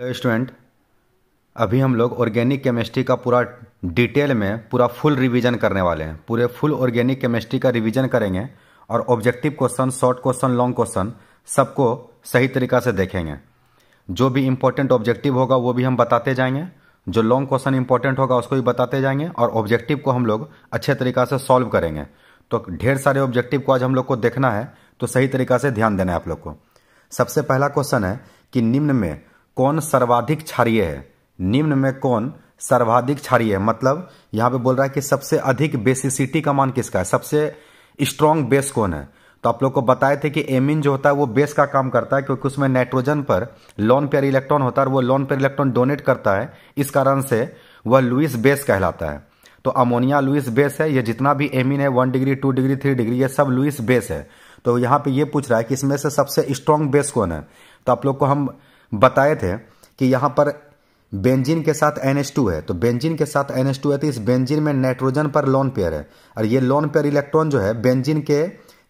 Hello student अभी हम लोग ऑर्गेनिक केमिस्ट्री का पूरा डिटेल में पूरा फुल रिवीजन करने वाले हैं पूरे फुल ऑर्गेनिक केमिस्ट्री का रिवीजन करेंगे और objective question short question long question सबको सही तरीका से देखेंगे जो भी इम्पोर्टेंट ऑब्जेक्टिव होगा वो भी हम बताते जाएंगे जो लॉन्ग क्वेश्चन इंपॉर्टेंट होगा उसको भी बताते जाएंगे और ऑब्जेक्टिव को हम लोग अच्छे तरीका से सॉल्व करेंगे तो ढेर सारे ऑब्जेक्टिव को आज हम लोग को देखना है तो सही तरीका से ध्यान देना है आप लोग को सबसे पहला क्वेश्चन है कि निम्न में कौन सर्वाधिक क्षारिय है निम्न में कौन सर्वाधिक क्षारिय है मतलब यहाँ पे बोल रहा है कि सबसे अधिक बेसिसिटी का मान किसका है सबसे स्ट्रॉन्ग बेस कौन है तो आप लोग को बताए थे कि एमिन जो होता है वो बेस का काम करता है क्योंकि उसमें नाइट्रोजन पर लॉन पेयर इलेक्ट्रॉन होता है और वो लॉन पेयर इलेक्ट्रॉन डोनेट करता है इस कारण से वह लुइस बेस कहलाता है तो अमोनिया लुइस बेस है ये जितना भी एमिन है one degree two degree three degree ये सब लुइस बेस है तो यहाँ पे ये पूछ रहा है कि इसमें से सबसे स्ट्रॉन्ग बेस कौन है तो आप लोग को हम बताए थे कि यहां पर बेंजीन के साथ एन है तो बेंजीन के साथ एन है तो इस बेंजीन में नाइट्रोजन पर लोन पेयर है और ये लोन पेयर इलेक्ट्रॉन जो है बेंजीन के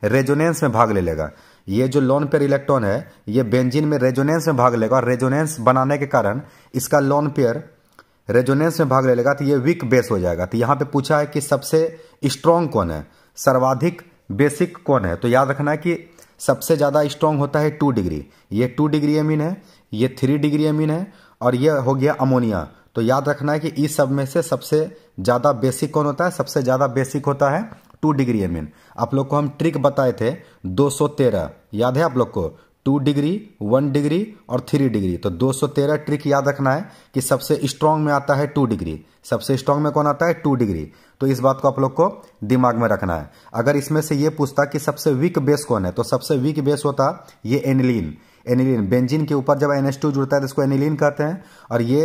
रेजोनेंस में भाग ले लेगा ये जो लोन पेयर इलेक्ट्रॉन है ये बेंजीन में रेजोनेंस में भाग लेगा और रेजोनेंस बनाने के कारण इसका लोन पेयर रेजोनेंस में भाग ले लेगा तो ये वीक बेस हो जाएगा तो यहां पे पूछा है कि सबसे स्ट्रांग कौन है सर्वाधिक बेसिक कौन है तो याद रखना है कि सबसे ज़्यादा स्ट्रांग होता है टू डिग्री ये टू डिग्री एमिन है ये थ्री डिग्री अमीन है और ये हो गया अमोनिया तो याद रखना है कि इस सब में से सबसे ज़्यादा बेसिक कौन होता है सबसे ज़्यादा बेसिक होता है टू डिग्री अमीन आप लोग को हम ट्रिक बताए थे 213 याद है आप लोग को टू डिग्री वन डिग्री और थ्री डिग्री तो 213 ट्रिक याद रखना है कि सबसे स्ट्रांग में आता है टू डिग्री सबसे स्ट्रांग में कौन आता है टू डिग्री तो इस बात को आप लोग को दिमाग में रखना है अगर इसमें से ये पूछता कि सबसे वीक बेस कौन है तो सबसे वीक बेस होता ये एनिलीन एनिलीन बेंजीन के ऊपर जब एन जुड़ता है तो इसको एनिलीन कहते हैं और ये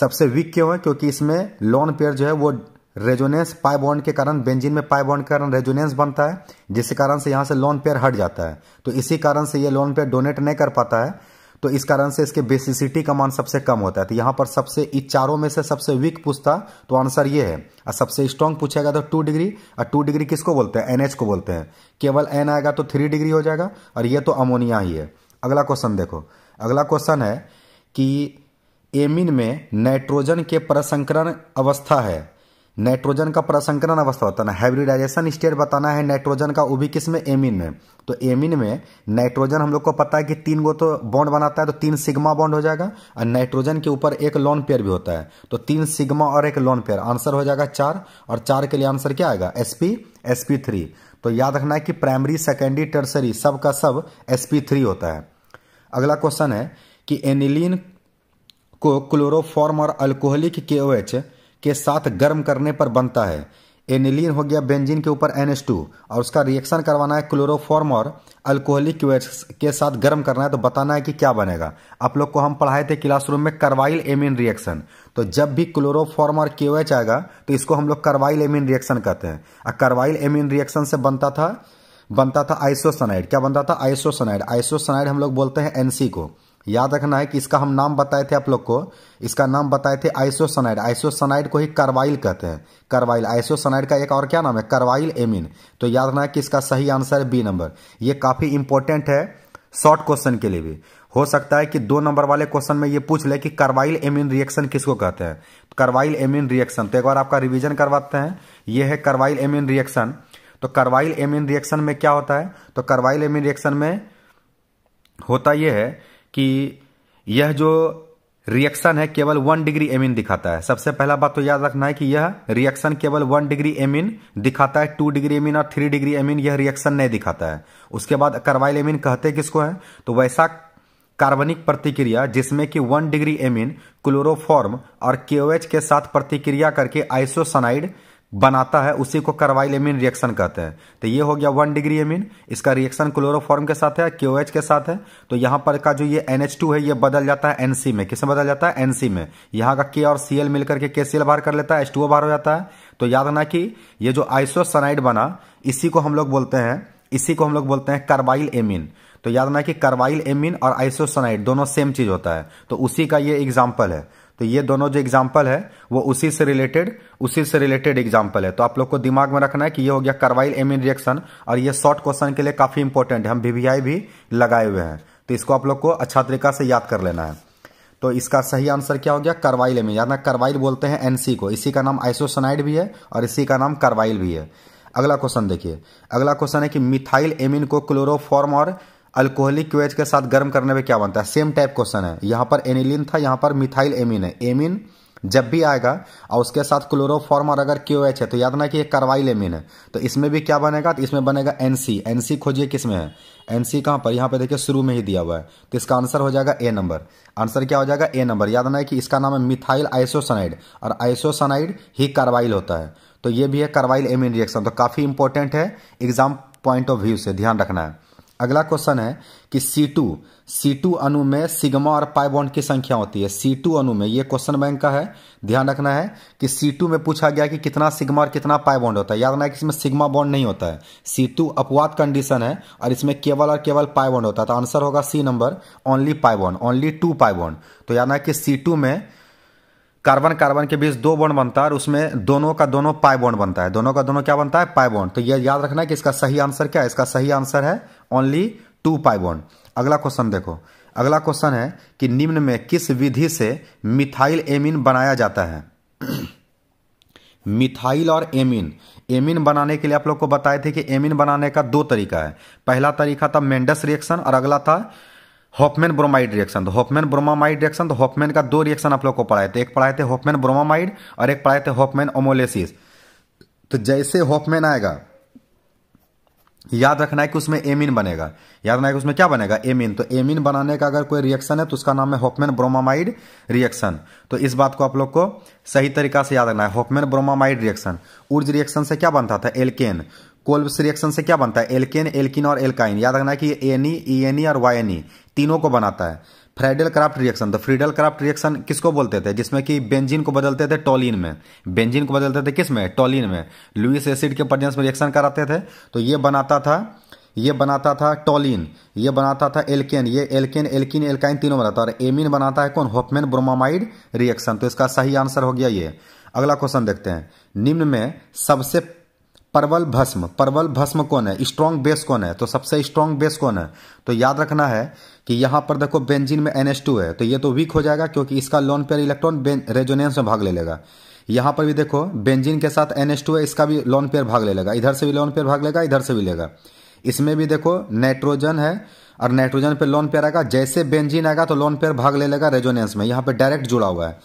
सबसे वीक क्यों है क्योंकि इसमें लोन पेयर जो है वो रेजोनेंस पाई बॉन्ड के कारण बेंजीन में पाई बॉन्ड के कारण रेजोनेंस बनता है जिस कारण से यहाँ से लोन पेयर हट जाता है तो इसी कारण से ये लोन पेयर डोनेट नहीं कर पाता है तो इस कारण से इसके बेसिसिटी का मान सबसे कम होता है तो यहाँ पर सबसे इन चारों में से सबसे वीक पूछता तो आंसर ये है और सबसे स्ट्रांग पूछेगा तो टू डिग्री और टू डिग्री किसको बोलते हैं एनएच को बोलते हैं केवल एन आएगा तो थ्री डिग्री हो जाएगा और ये तो अमोनिया ही है अगला क्वेश्चन देखो अगला क्वेश्चन है कि एमिन में नाइट्रोजन के प्रसंकरण अवस्था है नाइट्रोजन का प्रसंकरण अवस्था होता है हाइब्रिडाइजेशन स्टेट बताना है नाइट्रोजन का वो भी किस में एमिन में तो एमिन में नाइट्रोजन हम लोग को पता है कि तीन गो तो बॉन्ड बनाता है तो तीन सिग्मा बॉन्ड हो जाएगा और नाइट्रोजन के ऊपर एक लॉन पेयर भी होता है तो तीन सिग्मा और एक लॉन पेयर आंसर हो जाएगा चार और चार के लिए आंसर क्या आएगा S P S P three तो याद रखना है कि प्राइमरी सेकेंडरी टर्सरी सब का सब एस थ्री होता है अगला क्वेश्चन है कि एनिलीन को क्लोरोफॉर्म और अल्कोहलिक के के साथ गर्म करने पर बनता है एनिलीन हो गया बेंजीन के ऊपर एन और उसका रिएक्शन करवाना है क्लोरोफॉर्म और अल्कोहलिक के साथ गर्म करना है तो बताना है कि क्या बनेगा आप लोग को हम पढ़ाए थे क्लासरूम में करवाइल एमिन रिएक्शन तो जब भी क्लोरोफॉर्म और के एच आएगा तो इसको हम लोग कार्बाइल एमिन रिएक्शन कहते हैं और कार्बाइल एमिन रिएक्शन से बनता था बनता था आइसोसनाइड क्या बनता था आइसोसनाइड आइसोसनाइड हम लोग बोलते हैं एनसी को याद रखना है कि इसका हम नाम बताए थे आप लोग को इसका नाम बताए थे आइसोसनाइड आइसोसनाइड को ही कार्बाइल कहते हैं कार्बाइल आइसोसनाइड का एक और क्या नाम है कार्बाइल एमिन तो याद रखना है कि इसका सही आंसर है बी नंबर ये काफ़ी इंपॉर्टेंट है शॉर्ट क्वेश्चन के लिए भी हो सकता है कि दो नंबर वाले क्वेश्चन में ये पूछ ले कि कार्बाइल एमिन रिएक्शन किसको कहते हैं तो कार्बाइल एमिन रिएक्शन तो एक बार आपका रिवीजन करवाते हैं ये है कार्बाइल एमिन रिएक्शन तो कार्बाइल एमिन रिएक्शन में क्या होता है तो कार्बाइल एमिन रिएक्शन में होता यह है कि यह जो रिएक्शन है केवल वन डिग्री एमिन दिखाता है सबसे पहला बात तो याद रखना है कि यह रिएक्शन केवल वन डिग्री एमिन दिखाता है टू डिग्री एमिन और थ्री डिग्री एमिन यह रिएक्शन नहीं दिखाता है उसके बाद करवाइल एमिन कहते किसको है तो वैसा कार्बनिक प्रतिक्रिया जिसमें कि वन डिग्री एमिन क्लोरोफॉर्म और केओएच के साथ प्रतिक्रिया करके आइसोसनाइड बनाता है उसी को कार्बाइल एमिन रिएक्शन कहते हैं तो ये हो गया वन डिग्री एमिन इसका रिएक्शन क्लोरोफॉर्म के साथ है क्यूएच के साथ है तो यहाँ पर का जो ये एन है ये बदल जाता है एनसी में किसमें बदल जाता है एनसी में यहाँ का के और सीएल मिलकर के के सी बाहर कर लेता है एच बाहर हो जाता है तो याद रखना कि ये जो आइसोसनाइड बना इसी को हम लोग बोलते हैं इसी को हम लोग बोलते हैं कार्बाइल एमिन तो याद रखना कि कार्बाइल एमिन और आइसोसोनाइड दोनों सेम चीज होता है तो उसी का ये एग्जाम्पल है तो ये दोनों जो एग्जाम्पल है वो उसी से रिलेटेड उसी से रिलेटेड एग्जाम्पल है तो आप लोग को दिमाग में रखना है कि ये हो गया कार्बाइल एमिन रिएक्शन और ये शॉर्ट क्वेश्चन के लिए काफी इंपॉर्टेंट है हम वीवीआई भी लगाए हुए हैं तो इसको आप लोग को अच्छा तरीका से याद कर लेना है तो इसका सही आंसर क्या हो गया कार्बाइल एमिन याद ना कार्बाइल बोलते हैं एनसी को इसी का नाम आइसोसनाइड भी है और इसी का नाम कार्बाइल भी है अगला क्वेश्चन देखिए अगला क्वेश्चन है कि मिथाइल एमिन को क्लोरोफॉर्म और अल्कोहलिक क्वेज के साथ गर्म करने में क्या बनता है सेम टाइप क्वेश्चन है यहाँ पर एनिलिन था यहाँ पर मिथाइल एमिन है एमिन जब भी आएगा और उसके साथ क्लोरोफॉर्म और अगर क्यू है तो याद ना कि ये कार्बाइल एमिन है तो इसमें भी क्या बनेगा तो इसमें बनेगा एनसी एनसी खोजिए किसमें है एनसी कहाँ पर यहाँ पे देखिए शुरू में ही दिया हुआ है तो इसका आंसर हो जाएगा ए नंबर आंसर क्या हो जाएगा ए नंबर याद ना है कि इसका नाम है मिथाइल आइसोसनाइड और आइसोसनाइड ही कार्वाइल होता है तो ये भी है कार्बाइल एमिन रिएक्शन तो काफ़ी इंपॉर्टेंट है एग्जाम पॉइंट ऑफ व्यू से ध्यान रखना है अगला क्वेश्चन है कि C2 C2 अनु में सिग्मा और पाई बॉन्ड की संख्या होती है C2 अनु में ये क्वेश्चन बैंक का है ध्यान रखना है कि C2 में पूछा गया कि कितना सिग्मा और कितना पाई बॉन्ड होता है याद रखना है कि इसमें सिग्मा बॉन्ड नहीं होता है C2 अपवाद कंडीशन है और इसमें केवल और केवल पाई बॉन्ड होता है तो आंसर होगा C number only pi bond only two pi bond तो याद ना है कि सी में कार्बन कार्बन के बीच दो बॉन्ड बनता है और उसमें दोनों का दोनों पाई बॉन्ड बनता है दोनों का दोनों क्या बनता है पाई बॉन्ड तो यह याद रखना है कि इसका सही आंसर क्या है इसका सही आंसर है ओनली टू पाई बॉन्ड अगला क्वेश्चन देखो अगला क्वेश्चन है कि निम्न में किस विधि से मिथाइल एमिन बनाया जाता है मिथाइल और एमिन एमिन बनाने के लिए आप लोग को बताए थे कि एमिन बनाने का दो तरीका है पहला तरीका था मेंडस रिएक्शन और अगला था हॉफमैन ब्रोमाइड रिएक्शन तो हॉफमैन ब्रोमामाइड रिएक्शन तो हॉफमैन का दो रिएक्शन आप लोग को पढ़ाए थे एक पढ़ाए थे हॉफमैन ब्रोमामाइड और एक पढ़ाए थे हॉफमैन ओमोलेसिस तो जैसे हॉफमैन आएगा याद रखना है कि उसमें एमिन बनेगा याद रखना है कि उसमें क्या बनेगा एमिन तो एमिन बनाने का अगर कोई रिएक्शन है तो उसका नाम है हॉफमैन ब्रोमामाइड रिएक्शन तो इस बात को आप लोग को सही तरीका से याद रखना है Hofmann bromamide reaction Wurtz reaction से क्या बनता था एल्केन कोल्ब्स रिएक्शन से क्या बनता है एल्केन एल्किन और एल्काइन याद रखना है कि एनी ईएनई e, e e और वायनी तीनों को बनाता है फ्रेडल क्राफ्ट रिएक्शन तो फ्रीडल क्राफ्ट रिएक्शन किसको बोलते थे जिसमें कि बेंजीन को बदलते थे टोलिन में बेंजीन को बदलते थे किस में टोलिन में लुइस एसिड के प्रजेंस में रिएक्शन कराते थे तो ये बनाता था ये बनाता था टोलिन ये बनाता था एल्केन ये एल्केन एल्किन एल्काइन तीनों बनाता और एमिन बनाता है कौन होपमेन ब्रोमामाइड रिएक्शन तो इसका सही आंसर हो गया ये अगला क्वेश्चन देखते हैं निम्न में सबसे परवल भस्म परवल भस्म कौन है स्ट्रॉन्ग बेस कौन है तो सबसे स्ट्रॉन्ग बेस कौन है तो याद रखना है कि यहां पर देखो बेंजीन में टू है तो ये तो वीक हो जाएगा क्योंकि इसका लोन पेयर इलेक्ट्रॉन रेजोनेंस में भाग ले लेगा यहां पर भी देखो बेंजीन के साथ एनएस है इसका भी लोन पेयर भाग ले लेगा इधर से भी लोन पेयर भाग लेगा इधर से भी लेगा इसमें भी देखो नाइट्रोजन है और नाइट्रोजन पे लोन पेयर आएगा जैसे बेंजीन आएगा तो लोन पेयर भाग ले लेगा रेजोनेंस में यहां पर डायरेक्ट जुड़ा हुआ है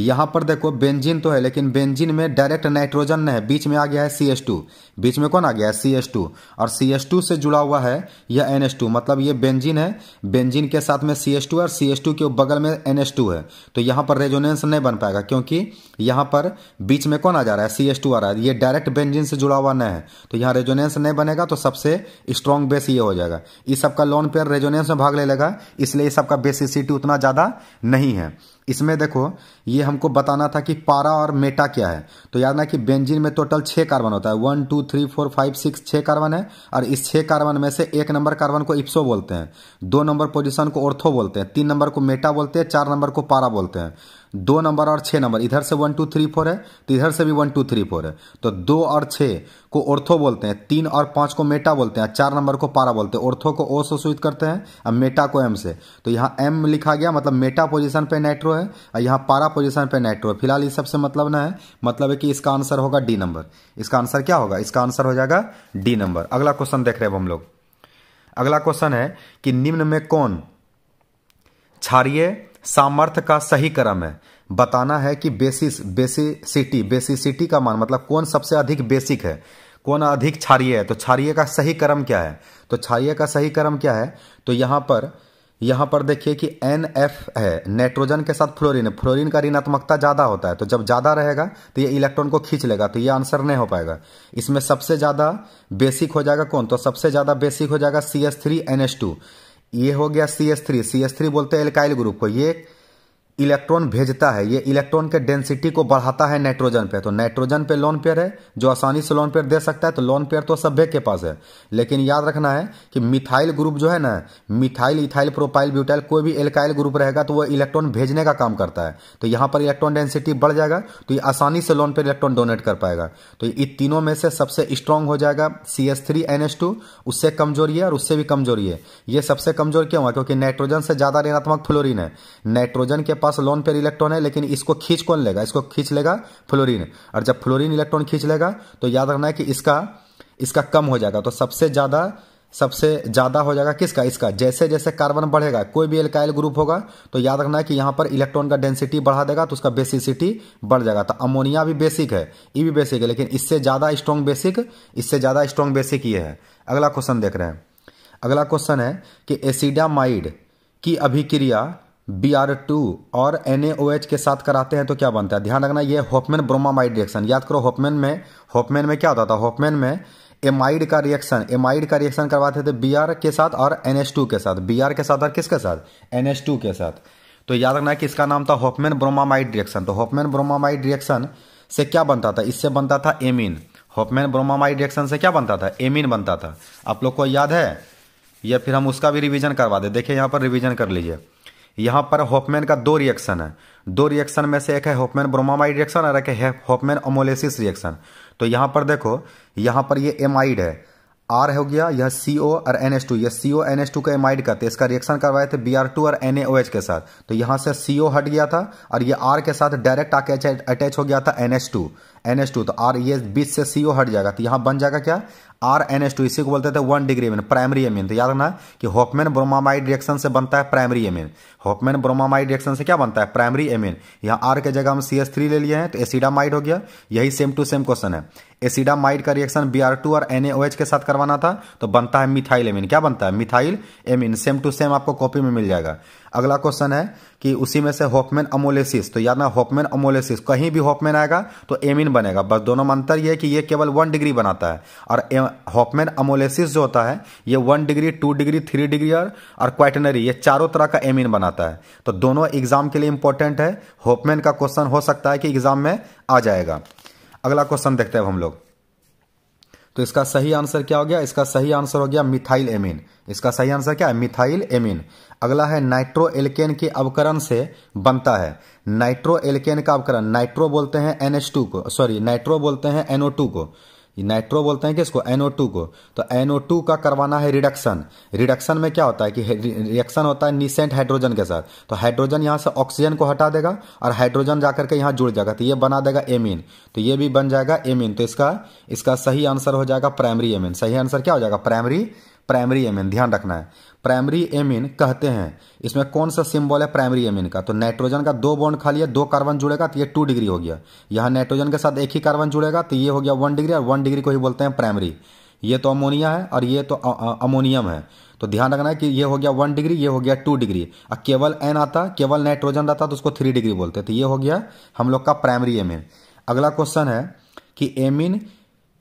यहाँ पर देखो बेंजिन तो है लेकिन बेंजिन में डायरेक्ट नाइट्रोजन नहीं है बीच में आ गया है सी एस टू बीच में कौन आ गया है सी एस टू और सी एस टू से जुड़ा हुआ है यह एन टू मतलब ये बेंजिन है बेंजिन के साथ में सी एस टू और सी एस टू के बगल में एन टू है तो यहाँ पर रेजोनेंस नहीं बन पाएगा क्योंकि यहाँ पर बीच में कौन आ जा रहा है सी टू आ रहा है ये डायरेक्ट बेंजिन से जुड़ा हुआ नहीं है तो यहाँ रेजोनेंस नहीं बनेगा तो सबसे स्ट्रॉन्ग बेस ये हो जाएगा इस सबका लॉन पेयर रेजोनेंस में भाग ले लेगा इसलिए इस सबका बेसिसिटी उतना ज़्यादा नहीं है इसमें देखो ये हमको बताना था कि पारा और मेटा क्या है तो याद ना कि बेंजिन में टोटल छह कार्बन होता है one two three four five six छह कार्बन है और इस छह कार्बन में से एक नंबर कार्बन को इप्सो बोलते हैं दो नंबर पोजीशन को ओर्थो बोलते हैं तीन नंबर को मेटा बोलते हैं चार नंबर को पारा बोलते हैं दो नंबर और छः नंबर इधर से वन टू थ्री फोर है तो इधर से भी वन टू थ्री फोर है तो दो और छः को ओर्थो बोलते हैं तीन और पाँच को मेटा बोलते हैं चार नंबर को पारा बोलते हैं ओर्थो को ओ से सूचित करते हैं और मेटा को एम से तो यहाँ एम लिखा गया मतलब मेटा पोजिशन पर नाइट्रो है और यहाँ पारा पोजिशन पर नाइट्रो है फिलहाल इस सबसे मतलब ना है मतलब है कि इसका आंसर होगा डी नंबर इसका आंसर क्या होगा इसका आंसर हो जाएगा डी नंबर अगला क्वेश्चन देख रहे हैं हम लोग अगला क्वेश्चन है कि निम्न में कौन क्षारिय सामर्थ्य का सही क्रम है बताना है कि बेसिस बेसिसिटी बेसिसिटी का मान मतलब कौन सबसे अधिक बेसिक है कौन अधिक क्षारिय है तो क्षारिय का सही क्रम क्या है तो क्षारिय का सही क्रम क्या है तो यहाँ पर यहां पर देखिए कि एन एफ है नाइट्रोजन के साथ फ्लोरीन फ्लोरिन का ऋणात्मकता ज़्यादा होता है तो जब ज़्यादा रहेगा तो ये इलेक्ट्रॉन को खींच लेगा तो ये आंसर नहीं हो पाएगा इसमें सबसे ज़्यादा बेसिक हो जाएगा कौन तो सबसे ज़्यादा बेसिक हो जाएगा C S three N S two ये हो गया C S three C S three बोलते हैं एल्काइल ग्रुप को ये इलेक्ट्रॉन भेजता है ये इलेक्ट्रॉन के डेंसिटी को बढ़ाता है नाइट्रोजन पे तो नाइट्रोजन पे लोन पेयर है जो आसानी से लोन पेयर दे सकता है तो लोन पेयर तो सभ्य के पास है लेकिन याद रखना है कि मिथाइल ग्रुप जो है ना मिथाइल इथाइल प्रोपाइल ब्यूटाइल कोई भी एल्काइल ग्रुप रहेगा तो वह इलेक्ट्रॉन भेजने का काम करता है तो यहां पर इलेक्ट्रॉन डेंसिटी बढ़ जाएगा तो ये आसानी से लोन पेयर इलेक्ट्रॉन डोनेट कर पाएगा तो इन तीनों में से सबसे स्ट्रांग हो जाएगा C S three N S two उससे कमजोरी है और उससे भी कमजोरी है यह सबसे कमजोर क्यों हुआ क्योंकि नाइट्रोजन से ज्यादा ऋणात्मक फ्लोरिन है नाइट्रोजन के पास लोन पेयर इलेक्ट्रॉन है लेकिन इसको खींच कौन लेगा इसको खींच लेगा फ्लोरीन और जब फ्लोरीन इलेक्ट्रॉन खींच लेगा तो याद रखना है कि इसका इसका कम हो जाएगा तो सबसे ज़्यादा सबसे ज़्यादा हो जाएगा किसका इसका जैसे जैसे कार्बन बढ़ेगा कोई भी एल्काइल ग्रुप होगा तो याद रखना है कि यहां पर इलेक्ट्रॉन का डेंसिटी बढ़ा देगा तो उसका बेसिसिटी बढ़ जाएगा तो अमोनिया भी बेसिक है ये e भी बेसिक है लेकिन इससे ज़्यादा स्ट्रॉन्ग बेसिक इससे ज़्यादा स्ट्रॉन्ग बेसिक ये है अगला क्वेश्चन देख रहे हैं अगला क्वेश्चन है कि एसिडामाइड की अभिक्रिया बी आर टू और एन एच के साथ कराते हैं तो क्या बनता है ध्यान रखना ये होपमेन ब्रोमामाइड रिएक्शन याद करो होपमेन में होपमेन में क्या होता था होपमेन में एमाइड का रिएक्शन एमाइड का रिएक्शन करवाते थे बी आर के साथ और एन एच टू के साथ बी आर के साथ और किसके साथ एन एच टू के साथ तो याद रखना कि इसका नाम था होपमेन ब्रोमामाइड रिएक्शन तो होपमेन ब्रोमामाइड रिएक्शन से क्या बनता था इससे बनता था एमिन होपमेन ब्रोमामाइड रिएक्शन से क्या बनता था एमिन बनता था आप लोग को याद है या फिर हम उसका भी रिवीजन करवा दे देखिए यहाँ पर रिवीजन कर लीजिए यहाँ पर होपमैन का दो रिएक्शन है दो रिएक्शन में से एक है होपमैन ब्रोमामाइड रिएक्शन और एक है होपमैन ओमोलेसिस रिएक्शन तो यहाँ पर देखो यहाँ पर ये एमाइड है आर हो गया यह सी ओ और एन एस टू यह C O N S two का एमाइड करते इसका रिएक्शन करवाए थे बी आर टू और एन ए ओ एच के साथ तो यहाँ से सी ओ हट गया था और ये आर के साथ डायरेक्ट आके अटैच हो गया था N S two N S two तो आर ये बीच से सी ओ हट जाएगा तो यहाँ बन जाएगा क्या आर एन एस टू इसी को बोलते थे one degree amine primary amine तो याद रखना कि होकमेन ब्रोमामाइड रिएक्शन से बनता है primary amine Hofmann bromamide reaction से क्या बनता है प्राइमरी एमिन यहाँ आर के जगह हम सी एस थ्री ले लिए हैं तो एसिडामाइड हो गया यही सेम टू सेम क्वेश्चन है एसिडामाइड का रिएक्शन बी आर टू और एन ए ओ एच के साथ करवाना था तो बनता है मिथाइल एमिन क्या बनता है methyl amine same to same आपको कॉपी में मिल जाएगा अगला क्वेश्चन है कि उसी में से होकमेन अमोलेसिस तो याद ना होकमेन अमोलेसिस कहीं भी होकमेन आएगा तो एमिन बनेगा बस दोनों में अंतर यह है कि ये केवल वन डिग्री बनाता है और हॉकमैन अमोलेसिस जो होता है ये one degree two degree three degree और, और क्वाइटनरी ये चारों तरह का एमिन बनाता है तो दोनों एग्जाम के लिए इंपॉर्टेंट है हॉकमैन का क्वेश्चन हो सकता है कि एग्जाम में आ जाएगा अगला क्वेश्चन देखते हैं हम लोग तो इसका सही आंसर क्या हो गया इसका सही आंसर हो गया मिथाइल एमिन इसका सही आंसर क्या है मिथाइल एमिन अगला है नाइट्रो एल्केन के अवकरण से बनता है नाइट्रो एल्केन का अवकरण नाइट्रो बोलते हैं एनएच को सॉरी नाइट्रो बोलते हैं एनओ को ये नाइट्रो बोलते हैं कि इसको टू को तो एनओ टू का करवाना है रिडक्शन रिडक्शन में क्या होता है कि रिएक्शन होता है निसेंट हाइड्रोजन के साथ तो हाइड्रोजन यहाँ से ऑक्सीजन को हटा देगा और हाइड्रोजन जाकर के यहाँ जुड़ जाएगा तो ये बना देगा एमिन तो ये भी बन जाएगा एमिन तो इसका इसका सही आंसर हो जाएगा प्राइमरी एमिन सही आंसर क्या हो जाएगा प्राइमरी प्राइमरी एमिन ध्यान रखना है प्राइमरी एमिन कहते हैं इसमें कौन सा सिंबल है प्राइमरी एमिन का तो नाइट्रोजन का दो बॉन्ड खाली है दो कार्बन जुड़ेगा तो ये टू डिग्री हो गया यहाँ नाइट्रोजन के साथ एक ही कार्बन जुड़ेगा तो ये हो गया वन डिग्री और वन डिग्री को ही बोलते हैं प्राइमरी ये तो अमोनिया है और ये तो अमोनियम है तो ध्यान रखना है कि ये हो गया वन डिग्री ये हो गया टू डिग्री और केवल एन आता केवल नाइट्रोजन रहता तो उसको थ्री डिग्री बोलते तो ये हो गया हम लोग का प्राइमरी एमिन अगला क्वेश्चन है कि एमिन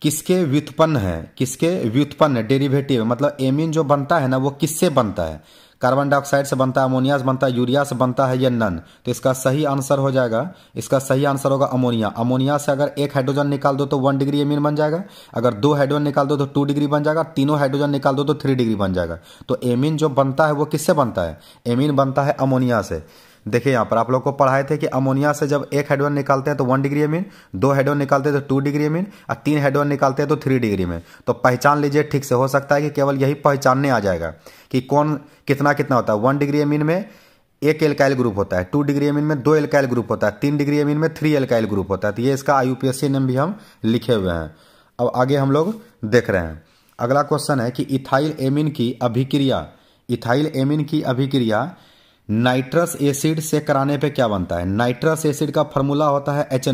किसके व्युत्पन्न है किसके व्युत्पन्न डेरिवेटिव मतलब एमिन जो बनता है ना वो किससे बनता है कार्बन डाइऑक्साइड से बनता है अमोनिया से बनता है यूरिया से बनता है या नन तो इसका सही आंसर हो जाएगा इसका सही आंसर होगा अमोनिया अमोनिया से अगर एक हाइड्रोजन निकाल दो तो वन डिग्री एमिन बन जाएगा अगर दो हाइड्रोजन निकाल दो तो टू डिग्री बन जाएगा तीनों हाइड्रोजन निकाल दो तो थ्री डिग्री बन जाएगा तो एमिन जो बनता है वो किससे बनता है एमिन बनता है अमोनिया से देखिए यहाँ पर आप लोग को पढ़ाए थे कि अमोनिया से जब एक हेडवन निकालते हैं तो वन डिग्री एमिन दो हेडवन निकालते हैं तो टू डिग्री एमिन और तीन हेडवन निकालते हैं तो थ्री डिग्री में तो पहचान लीजिए ठीक से हो सकता है कि केवल यही पहचानने आ जाएगा कि कौन कितना कितना होता है वन डिग्री एमिन में एक एलकाइल ग्रुप होता है टू डिग्री एमिन में दो एलकाइल ग्रुप होता है तीन डिग्री एमिन में थ्री एलकाइल ग्रुप होता है तो ये इसका आईयूपीएससी नेम भी हम लिखे हुए हैं अब आगे हम लोग देख रहे हैं अगला क्वेश्चन है कि इथाइल एमिन की अभिक्रिया इथाइल एमिन की अभिक्रिया नाइट्रस एसिड से कराने पे क्या बनता है नाइट्रस एसिड का फार्मूला होता है एच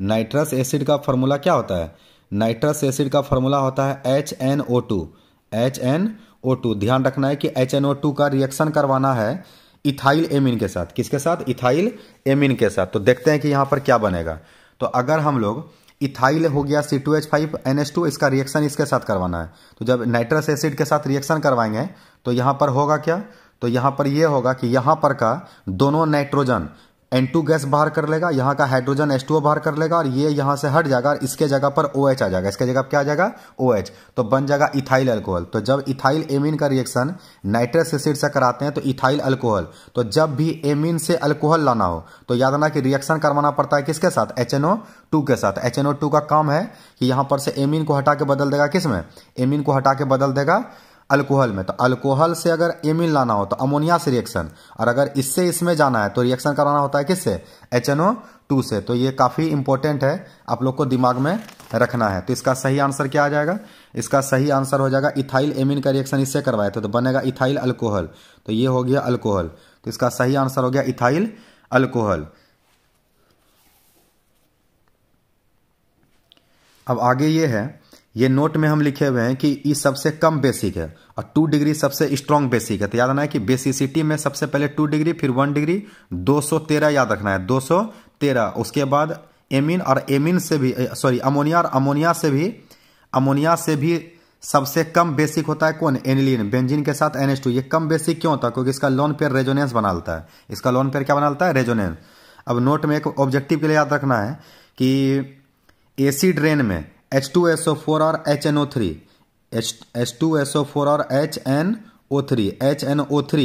नाइट्रस एसिड का फार्मूला क्या होता है नाइट्रस एसिड का फार्मूला होता है H N O two H N O two ध्यान रखना है कि एच एन ओ टू का रिएक्शन करवाना है इथाइल एमिन के साथ किसके साथ इथाइल एमिन के साथ तो देखते हैं कि यहां पर क्या बनेगा तो अगर हम लोग इथाइल हो गया C two H five N H two इसका रिएक्शन इसके साथ करवाना है तो जब नाइट्रस एसिड के साथ रिएक्शन करवाएंगे तो यहां पर होगा क्या तो यहां पर यह होगा कि यहां पर का दोनों नाइट्रोजन N2 गैस बाहर कर लेगा यहां का हाइड्रोजन H2O बाहर कर लेगा और ये यहां से हट जाएगा और इसके जगह पर OH आ जाएगा इसके जगह क्या आ जाएगा OH तो बन जाएगा इथाइल अल्कोहल तो जब इथाइल एमिन का रिएक्शन नाइट्रस एसिड से कराते हैं तो इथाइल अल्कोहल तो जब भी एमिन से अल्कोहल लाना हो तो याद रखना कि रिएक्शन करवाना पड़ता है किसके साथ एच के साथ एच का काम है कि यहां पर से एमिन को हटा के बदल देगा किस में एमिन को हटा के बदल देगा अल्कोहल में तो अल्कोहल से अगर एमिन लाना हो तो अमोनिया से रिएक्शन और अगर इससे इसमें जाना है तो रिएक्शन कराना होता है किससे एच एन ओ टू से तो ये काफ़ी इंपॉर्टेंट है आप लोग को दिमाग में रखना है तो इसका सही आंसर क्या आ जाएगा इसका सही आंसर हो जाएगा इथाइल एमिन का रिएक्शन इससे करवाए थे तो, तो बनेगा इथाइल अल्कोहल तो ये हो गया अल्कोहल तो इसका सही आंसर हो गया इथाइल अल्कोहल अब आगे ये है ये नोट में हम लिखे हुए हैं कि ई सबसे कम बेसिक है और टू डिग्री सबसे स्ट्रॉन्ग बेसिक है तो याद रखना है कि बेसिसिटी में सबसे पहले टू डिग्री फिर वन डिग्री 213 याद रखना है 213 उसके बाद एमिन और एमिन से भी सॉरी अमोनिया और अमोनिया से भी अमोनिया से भी सबसे कम बेसिक होता है कौन एनिलिन बेंजिन के साथ एन ये कम बेसिक क्यों होता है क्योंकि इसका लोन पेयर रेजोनेंस बनाता है इसका लोन पेयर क्या बनाता है रेजोनेंस अब नोट में एक ऑब्जेक्टिव के लिए याद रखना है कि एसी ड्रेन में H two S O four और H N O three H H two S O four और H N O three H N O three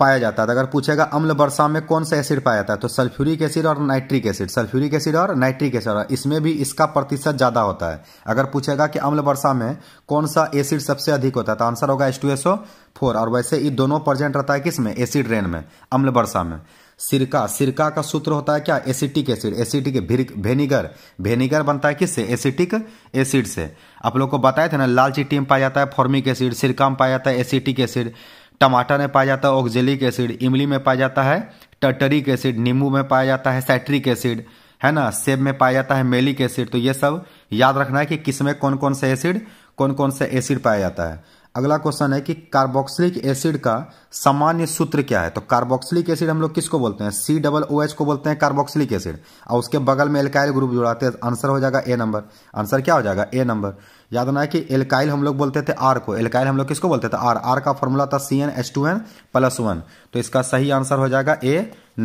पाया जाता है तो अगर पूछेगा अम्ल वर्षा में कौन सा एसिड पाया जाता है तो सल्फ्यूरिक एसिड और नाइट्रिक एसिड सल्फ्यूरिक एसिड और नाइट्रिक एसिड इसमें भी इसका प्रतिशत ज़्यादा होता है अगर पूछेगा कि अम्ल वर्षा में कौन सा एसिड सबसे अधिक होता है तो आंसर होगा H two S O four और वैसे ये दोनों प्रेजेंट रहता है किसमें एसिड रेन में अम्ल वर्षा में सिरका सिरका का सूत्र होता है क्या acetic acid acetic vinegar vinegar बनता है किससे एसिटिक एसिड से आप लोग को बताए थे ना लाल चिट्टी में पाया जाता है फॉर्मिक एसिड सिरका में पाया जाता है एसिटिक एसिड टमाटर में पाया जाता है ऑक्जेलिक एसिड इमली में पाया जाता है टटरिक एसिड नींबू में पाया जाता है सैट्रिक एसिड है ना सेब में पाया जाता है मेलिक एसिड तो ये सब याद रखना है कि किस में कौन कौन सा एसिड कौन कौन सा एसिड पाया जाता है अगला क्वेश्चन है कि कार्बोक्सिलिक एसिड का सामान्य सूत्र क्या है तो कार्बोक्सिलिक एसिड हम लोग किसको बोलते हैं सी डबल ओ एच को बोलते हैं कार्बोक्सिलिक एसिड और उसके बगल में एल्काइल ग्रुप जुड़ाते हैं आंसर हो जाएगा ए नंबर आंसर क्या हो जाएगा ए नंबर याद आना है कि एल्काइल हम लोग बोलते थे आर को एल्काइल हम लोग किसको बोलते थे आर आर का फॉर्मूला था C N H two N plus one तो इसका सही आंसर हो जाएगा ए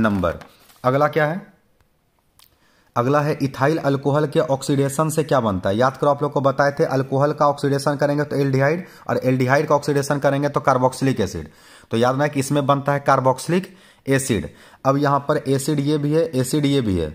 नंबर अगला क्या है अगला है इथाइल अल्कोहल के ऑक्सीडेशन से क्या बनता है याद करो आप लोग को बताए थे अल्कोहल का ऑक्सीडेशन करेंगे तो एल्डिहाइड और एल्डिहाइड का ऑक्सीडेशन करेंगे तो कार्बोक्सिलिक एसिड तो याद है कि इसमें बनता है कार्बोक्सिलिक एसिड अब यहाँ पर एसिड ये भी है एसिड ये भी है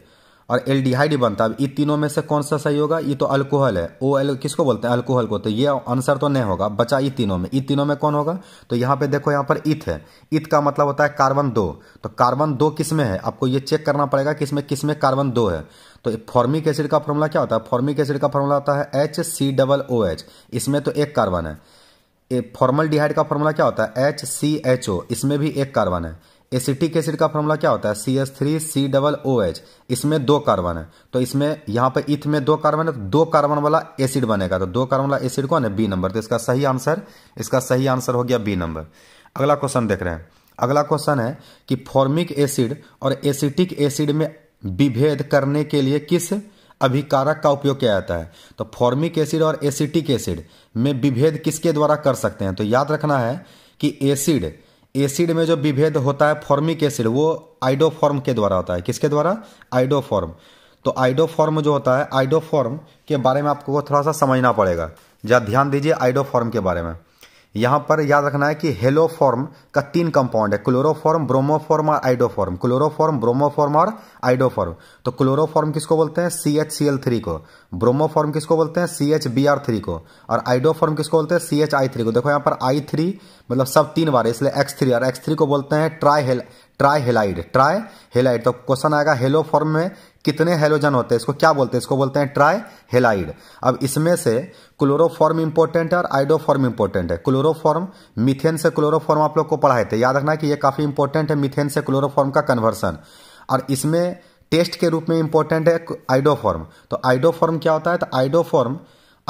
और एल्डिहाइड बनता है ये तीनों में से कौन सा सही होगा ये तो अल्कोहल है ओ एल किसको बोलते हैं अल्कोहल को तो ये आंसर तो नहीं होगा बचा ये तीनों में ये तीनों में कौन होगा तो यहाँ पे देखो यहाँ पर इथ है इत का मतलब होता है कार्बन दो तो कार्बन दो किस में है आपको ये चेक करना पड़ेगा किसमें किसमें कार्बन दो है तो फॉर्मिक एसिड का फॉर्मूला क्या होता है फॉर्मिक एसिड का फॉर्मूला होता है H C double O H इसमें तो एक कार्बन है फॉर्मल डिहाइड का फॉर्मूला क्या होता है एच सी एच ओ इसमें भी एक कार्बन है एसिटिक एसिड का फॉर्मूला क्या होता है C S three C double O H इसमें दो कार्बन है तो इसमें यहां पर इथ में दो कार्बन है तो दो कार्बन वाला एसिड बनेगा तो दो कार्बन वाला एसिड कौन है बी नंबर तो इसका सही आंसर इसका सही आंसर हो गया बी नंबर अगला क्वेश्चन देख रहे हैं अगला क्वेश्चन है कि फॉर्मिक एसिड और एसिटिक एसिड में विभेद करने के लिए किस अभिकारक का उपयोग किया जाता है तो फॉर्मिक एसिड और एसिटिक एसिड में विभेद किसके द्वारा कर सकते हैं तो याद रखना है कि एसिड एसिड में जो विभेद होता है फॉर्मिक एसिड वो आइडोफॉर्म के द्वारा होता है किसके द्वारा आइडोफॉर्म तो आइडोफॉर्म जो होता है आइडोफॉर्म के बारे में आपको थोड़ा सा समझना पड़ेगा जहाँ ध्यान दीजिए आइडोफॉर्म के बारे में यहां पर याद रखना है कि हेलोफॉर्म का तीन कंपाउंड है क्लोरोफॉर्म ब्रोमोफॉर्म और आइडोफॉर्म क्लोरोफॉर्म ब्रोमोफॉर्म और आइडोफॉर्म तो क्लोरोफॉर्म किसको बोलते हैं C H C L three को ब्रोमोफॉर्म किसको बोलते हैं C H B R three को और आइडोफॉर्म किसको बोलते हैं सी एच आई थ्री को देखो यहां पर आई थ्री मतलब सब तीन बार इसलिए एक्स थ्री और एक्स थ्री को बोलते हैं tri trihalide trihalide तो क्वेश्चन आएगा हेलोफॉर्म में कितने हेलोजन होते हैं इसको क्या बोलते हैं इसको बोलते हैं ट्राई हेलाइड अब इसमें से क्लोरोफॉर्म इंपॉर्टेंट है और आइडोफॉर्म इंपॉर्टेंट है क्लोरोफॉर्म मिथेन से क्लोरोफॉर्म आप लोग को पढ़ाए थे याद रखना कि ये काफी इंपॉर्टेंट है मिथेन से क्लोरोफॉर्म का कन्वर्सन और इसमें टेस्ट के रूप में इंपॉर्टेंट है आइडोफॉर्म तो आइडोफॉर्म क्या होता है तो आइडोफॉर्म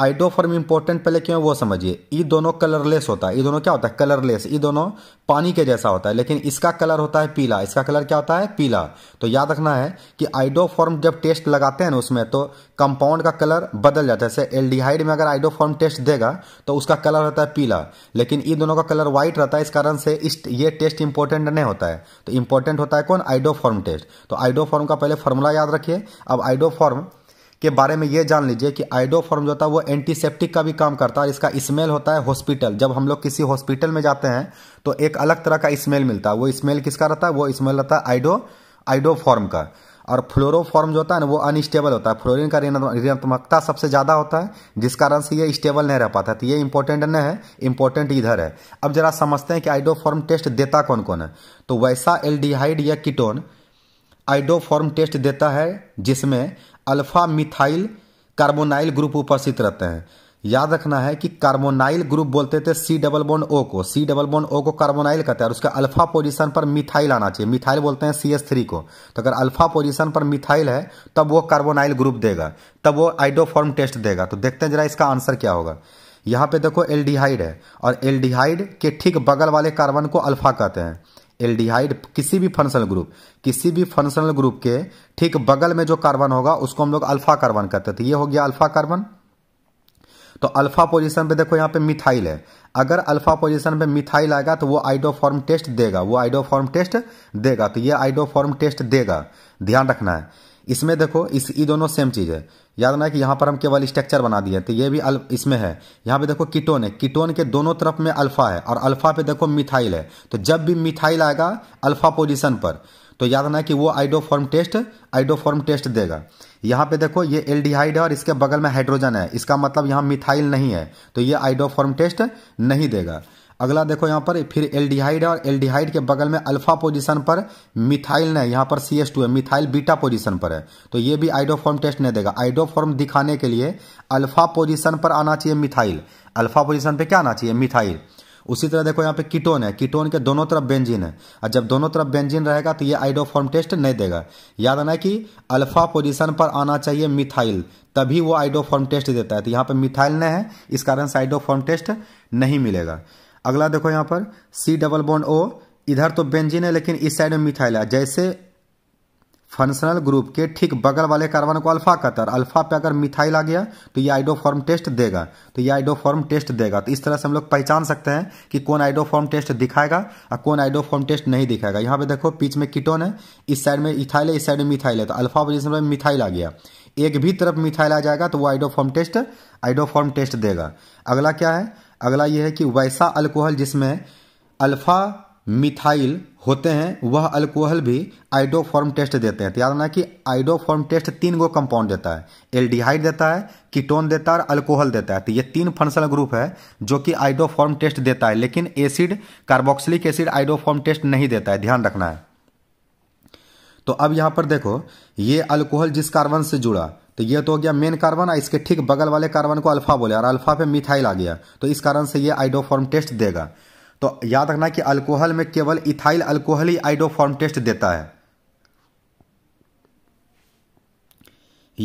आइडोफॉर्म इंपॉर्टेंट पहले क्यों वो समझिए ये दोनों कलरलेस होता है ये दोनों क्या होता है कलरलेस ये दोनों पानी के जैसा होता है लेकिन इसका कलर होता है पीला इसका कलर क्या होता है पीला तो याद रखना है कि आइडोफॉर्म जब टेस्ट लगाते हैं ना उसमें तो कंपाउंड का कलर बदल जाता है जैसे एल्डिहाइड में अगर आइडोफॉर्म टेस्ट देगा तो उसका कलर होता है पीला लेकिन ये दोनों का कलर व्हाइट रहता है इस कारण से इस ये टेस्ट इंपॉर्टेंट नहीं होता है तो इंपॉर्टेंट होता है कौन आइडोफॉर्म टेस्ट तो आइडोफॉर्म का पहले फॉर्मूला याद रखिए अब आइडोफॉर्म के बारे में ये जान लीजिए कि आइडोफॉर्म जो होता है वो एंटीसेप्टिक का भी काम करता है इसका स्मेल होता है हॉस्पिटल जब हम लोग किसी हॉस्पिटल में जाते हैं तो एक अलग तरह का स्मेल मिलता है वो स्मेल किसका रहता है वो स्मेल रहता है आइडो आइडोफॉर्म का और फ्लोरोफॉर्म जो होता है ना वो अनस्टेबल होता है फ्लोरिन का ऋणात्मकता सबसे ज़्यादा होता है जिस कारण से ये स्टेबल नहीं रह पाता तो ये इंपॉर्टेंट नहीं है इंपॉर्टेंट इधर है अब जरा समझते हैं कि आइडोफॉर्म टेस्ट देता कौन कौन है तो वैसा एल्डिहाइड या कीटोन आइडोफॉर्म टेस्ट देता है जिसमें अल्फा मिथाइल कार्बोनाइल ग्रुप उपस्थित रहते हैं याद रखना है कि कार्बोनाइल ग्रुप बोलते थे सी डबल बोन ओ को सी डबल बोन ओ को कार्बोनाइल कहते हैं और उसके अल्फा पोजीशन पर मिथाइल आना चाहिए मिथाइल बोलते हैं सी एस थ्री को तो अगर अल्फा पोजीशन पर मिथाइल है तब वो कार्बोनाइल ग्रुप देगा तब वो आइडोफॉर्म टेस्ट देगा तो देखते हैं जरा इसका आंसर क्या होगा यहाँ पे देखो एल्डिहाइड है और एल्डिहाइड के ठीक बगल वाले कार्बन को अल्फा कहते हैं एल्डिहाइड किसी भी फंक्शनल ग्रुप किसी भी फंक्शनल ग्रुप के ठीक बगल में जो कार्बन होगा उसको हम लोग अल्फा कार्बन कहते थे ये हो गया अल्फा कार्बन तो अल्फा पोजीशन पे देखो यहां पे मिथाइल है अगर अल्फा पोजीशन पे मिथाइल आएगा तो वो आइडोफॉर्म टेस्ट देगा वो आइडोफॉर्म टेस्ट देगा तो ये आइडोफॉर्म टेस्ट देगा ध्यान रखना है इसमें देखो इस ये दोनों सेम चीज़ है याद ना कि यहाँ पर हम केवल स्ट्रक्चर बना दिए तो ये भी अल, इसमें है यहाँ पे देखो कीटोन है कीटोन के दोनों तरफ में अल्फा है और अल्फा पे देखो मिथाइल है तो जब भी मिथाइल आएगा अल्फा पोजिशन पर तो याद रखना कि वो आइडोफॉर्म टेस्ट आइडोफॉर्म टेस्ट देगा यहाँ पे देखो ये एल्डिहाइड है और इसके बगल में हाइड्रोजन है इसका मतलब यहाँ मिथाइल नहीं है तो ये आइडोफॉर्म टेस्ट नहीं देगा अगला देखो यहाँ पर फिर एल्डिहाइड है और एल्डिहाइड के बगल में अल्फा पोजीशन पर मिथाइल ने यहाँ पर सी एस टू है मिथाइल बीटा पोजीशन पर है तो ये भी आइडोफॉर्म टेस्ट नहीं देगा आइडोफॉर्म दिखाने के लिए अल्फा पोजीशन पर आना चाहिए मिथाइल अल्फा पोजीशन पर क्या आना चाहिए मिथाइल उसी तरह देखो यहाँ पे कीटोन है कीटोन के दोनों तरफ बेंजीन है और जब दोनों तरफ बेंजीन रहेगा तो ये आइडोफॉर्म टेस्ट नहीं देगा याद आना कि अल्फा पोजीशन पर आना चाहिए मिथाइल तभी वो आइडोफॉर्म टेस्ट देता है तो यहाँ पे मिथाइल नहीं है इस कारण से आइडोफॉर्म टेस्ट नहीं मिलेगा अगला देखो यहाँ पर सी डबल बॉन्ड ओ इधर तो बेंजीन है लेकिन इस साइड में मिथाइल है जैसे फंक्शनल ग्रुप के ठीक बगल वाले कार्बन को अल्फा कहता है अल्फा पे अगर मिथाइल आ गया तो ये आइडोफॉर्म टेस्ट देगा तो ये आइडोफॉर्म टेस्ट देगा तो इस तरह से हम लोग पहचान सकते हैं कि कौन आइडोफॉर्म टेस्ट दिखाएगा और कौन आइडोफॉर्म टेस्ट नहीं दिखाएगा यहाँ पे देखो पीच में कीटोन है इस साइड में इथाइल है इस साइड में मिथाइल है तो अल्फा पोजिशन में मिथाइल आ गया एक भी तरफ मिथाइल आ जाएगा तो वो आइडोफॉर्म टेस्ट आइडोफॉर्म टेस्ट देगा अगला क्या है अगला यह है कि वैसा अल्कोहल जिसमें अल्फा मिथाइल होते हैं वह अल्कोहल भी आइडोफॉर्म टेस्ट देते हैं तो याद रखना कि आइडोफॉर्म टेस्ट तीन गो कंपाउंड देता है एल्डिहाइड देता है कीटोन देता है और अल्कोहल देता है तो ये तीन फंक्शनल ग्रुप है जो कि आइडोफॉर्म टेस्ट देता है लेकिन acid carboxylic acid iodoform test नहीं देता है ध्यान रखना है तो अब यहां पर देखो ये अल्कोहल जिस कार्बन से जुड़ा तो ये तो हो गया मेन कार्बन और इसके ठीक बगल वाले कार्बन को अल्फा बोले और अल्फा पे मिथाइल आ गया तो इस कारण से ये आइडोफॉर्म टेस्ट देगा तो याद रखना कि अल्कोहल में केवल इथाइल अल्कोहल ही आइडोफॉर्म टेस्ट देता है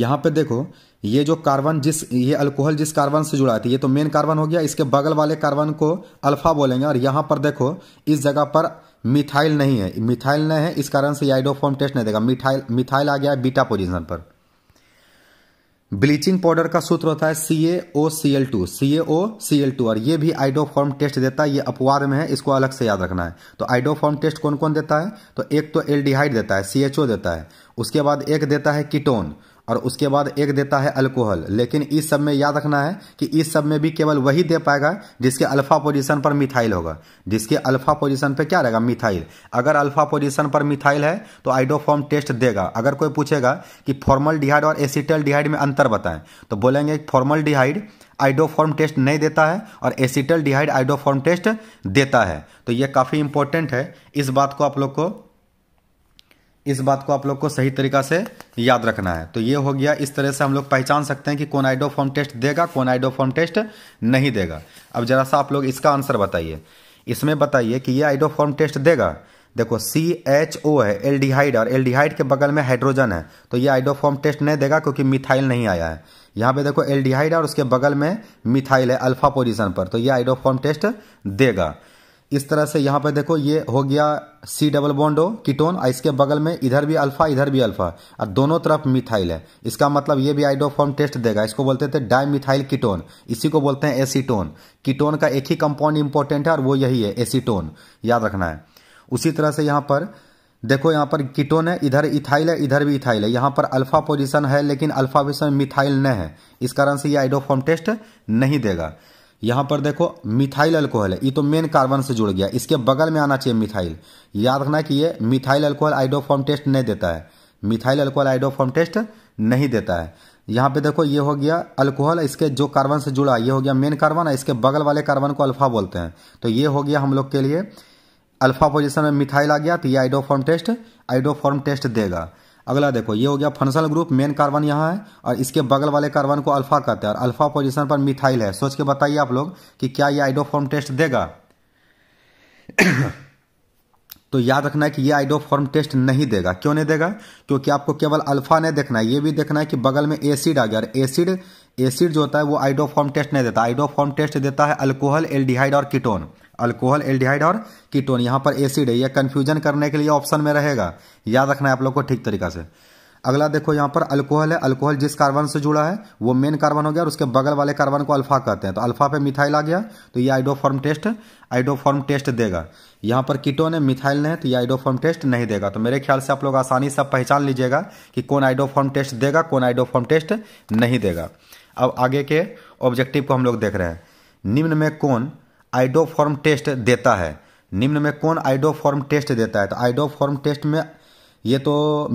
यहां पे देखो ये जो कार्बन जिस ये अल्कोहल जिस कार्बन से जुड़ा था तो ये तो मेन कार्बन हो गया इसके बगल वाले कार्बन को अल्फा बोलेंगे और यहां पर देखो इस जगह पर मिथाइल नहीं है मिथाइल नहीं है इस कारण से आइडोफॉर्म टेस्ट नहीं देगा मिथाइल मिथाइल आ गया बीटा पोजीशन पर ब्लीचिंग पाउडर का सूत्र होता है C A O C L two C A O C L two और ये भी आइडोफॉर्म टेस्ट देता है ये अपवार में है इसको अलग से याद रखना है तो आइडोफॉर्म टेस्ट कौन कौन देता है तो एक तो एल्डिहाइड देता है सी एच ओ देता है उसके बाद एक देता है कीटोन और उसके बाद एक देता है अल्कोहल लेकिन इस सब में याद रखना है कि इस सब में भी केवल वही दे पाएगा जिसके अल्फा पोजीशन पर मिथाइल होगा जिसके अल्फा पोजीशन पे क्या रहेगा मिथाइल अगर अल्फा पोजीशन पर मिथाइल है तो आइडोफॉर्म टेस्ट देगा अगर कोई पूछेगा कि फॉर्मल डिहाइड और एसिटल डिहाइड में अंतर बताएं तो बोलेंगे फॉर्मल डिहाइड आइडोफॉर्म टेस्ट नहीं देता है और एसिटल डिहाइड आइडोफॉर्म टेस्ट देता है तो ये काफ़ी इंपॉर्टेंट है इस बात को आप लोग को इस बात को आप लोग को सही तरीका से याद रखना है तो ये हो गया इस तरह से हम लोग पहचान सकते हैं कि कौन आइडोफॉर्म टेस्ट देगा कौन आइडोफॉर्म टेस्ट नहीं देगा अब जरा सा आप लोग इसका आंसर बताइए इसमें बताइए कि ये आइडोफॉर्म टेस्ट देगा देखो सी एच ओ है एल्डिहाइड और एल्डिहाइड के बगल में हाइड्रोजन है तो ये आइडोफॉर्म टेस्ट नहीं देगा क्योंकि मिथाइल नहीं आया है यहाँ पे देखो एल्डिहाइड और उसके बगल में मिथाइल है अल्फा पोजीशन पर तो ये आइडोफॉर्म टेस्ट देगा इस तरह से यहाँ पर देखो ये हो गया सी डबल बॉन्डो कीटोन और इसके बगल में इधर भी अल्फा इधर भी अल्फा और दोनों तरफ मिथाइल है इसका मतलब ये भी आइडोफॉर्म टेस्ट देगा इसको बोलते थे डाई मिथाइल कीटोन इसी को बोलते हैं एसीटोन कीटोन का एक ही कंपाउंड इंपॉर्टेंट है और वो यही है एसीटोन याद रखना है उसी तरह से यहाँ पर देखो यहाँ पर कीटोन है इधर इथाइल है इधर भी इथाइल है यहाँ पर अल्फा पोजिशन है लेकिन अल्फा पोजिशन मिथाइल नहीं है इस कारण से ये आइडोफॉर्म टेस्ट नहीं देगा यहां पर देखो मिथाइल अल्कोहल है ये तो मेन कार्बन से जुड़ गया इसके बगल में आना चाहिए मिथाइल याद रखना कि ये मिथाइल अल्कोहल आइडोफॉर्म टेस्ट नहीं देता है मिथाइल अल्कोहल आइडोफॉर्म टेस्ट नहीं देता है यहाँ पे देखो ये हो गया अल्कोहल इसके जो कार्बन से जुड़ा ये हो गया मेन कार्बन है इसके बगल वाले कार्बन को अल्फा बोलते हैं तो ये हो गया हम लोग के लिए अल्फा पोजिशन में मिथाइल आ गया तो ये आइडोफॉर्म टेस्ट आइडोफॉर्म टेस्ट देगा अगला देखो ये हो गया फंक्शनल ग्रुप मेन कार्बन यहाँ है और इसके बगल वाले कार्बन को अल्फा कहते हैं और अल्फा पोजीशन पर मिथाइल है सोच के बताइए आप लोग कि क्या ये आइडोफॉर्म टेस्ट देगा तो याद रखना है कि ये आइडोफॉर्म टेस्ट नहीं देगा क्यों नहीं देगा क्योंकि आपको केवल अल्फा नहीं देखना है ये भी देखना है कि बगल में एसिड आ गया और एसिड एसिड जो होता है वो आइडोफॉर्म टेस्ट नहीं देता आइडोफॉर्म टेस्ट देता है अल्कोहल एल्डिहाइड और कीटोन अल्कोहल एल्डिहाइड और कीटोन यहाँ पर एसिड है यह कन्फ्यूजन करने के लिए ऑप्शन में रहेगा याद रखना है आप लोग को ठीक तरीका से अगला देखो यहाँ पर अल्कोहल है अल्कोहल जिस कार्बन से जुड़ा है वो मेन कार्बन हो गया और उसके बगल वाले कार्बन को अल्फा कहते हैं तो अल्फा पे मिथाइल आ गया तो ये आइडोफॉर्म टेस्ट आइडोफॉर्म टेस्ट देगा यहाँ पर कीटोन है मिथाइल नहीं है तो ये आइडोफॉर्म टेस्ट नहीं देगा तो मेरे ख्याल से आप लोग आसानी से पहचान लीजिएगा कि कौन आइडोफॉर्म टेस्ट देगा कौन आइडोफॉर्म टेस्ट नहीं देगा अब आगे के ऑब्जेक्टिव को हम लोग देख रहे हैं निम्न में कौन आइडोफॉर्म टेस्ट देता है निम्न में कौन आइडोफॉर्म टेस्ट देता है तो आइडोफॉर्म टेस्ट में ये तो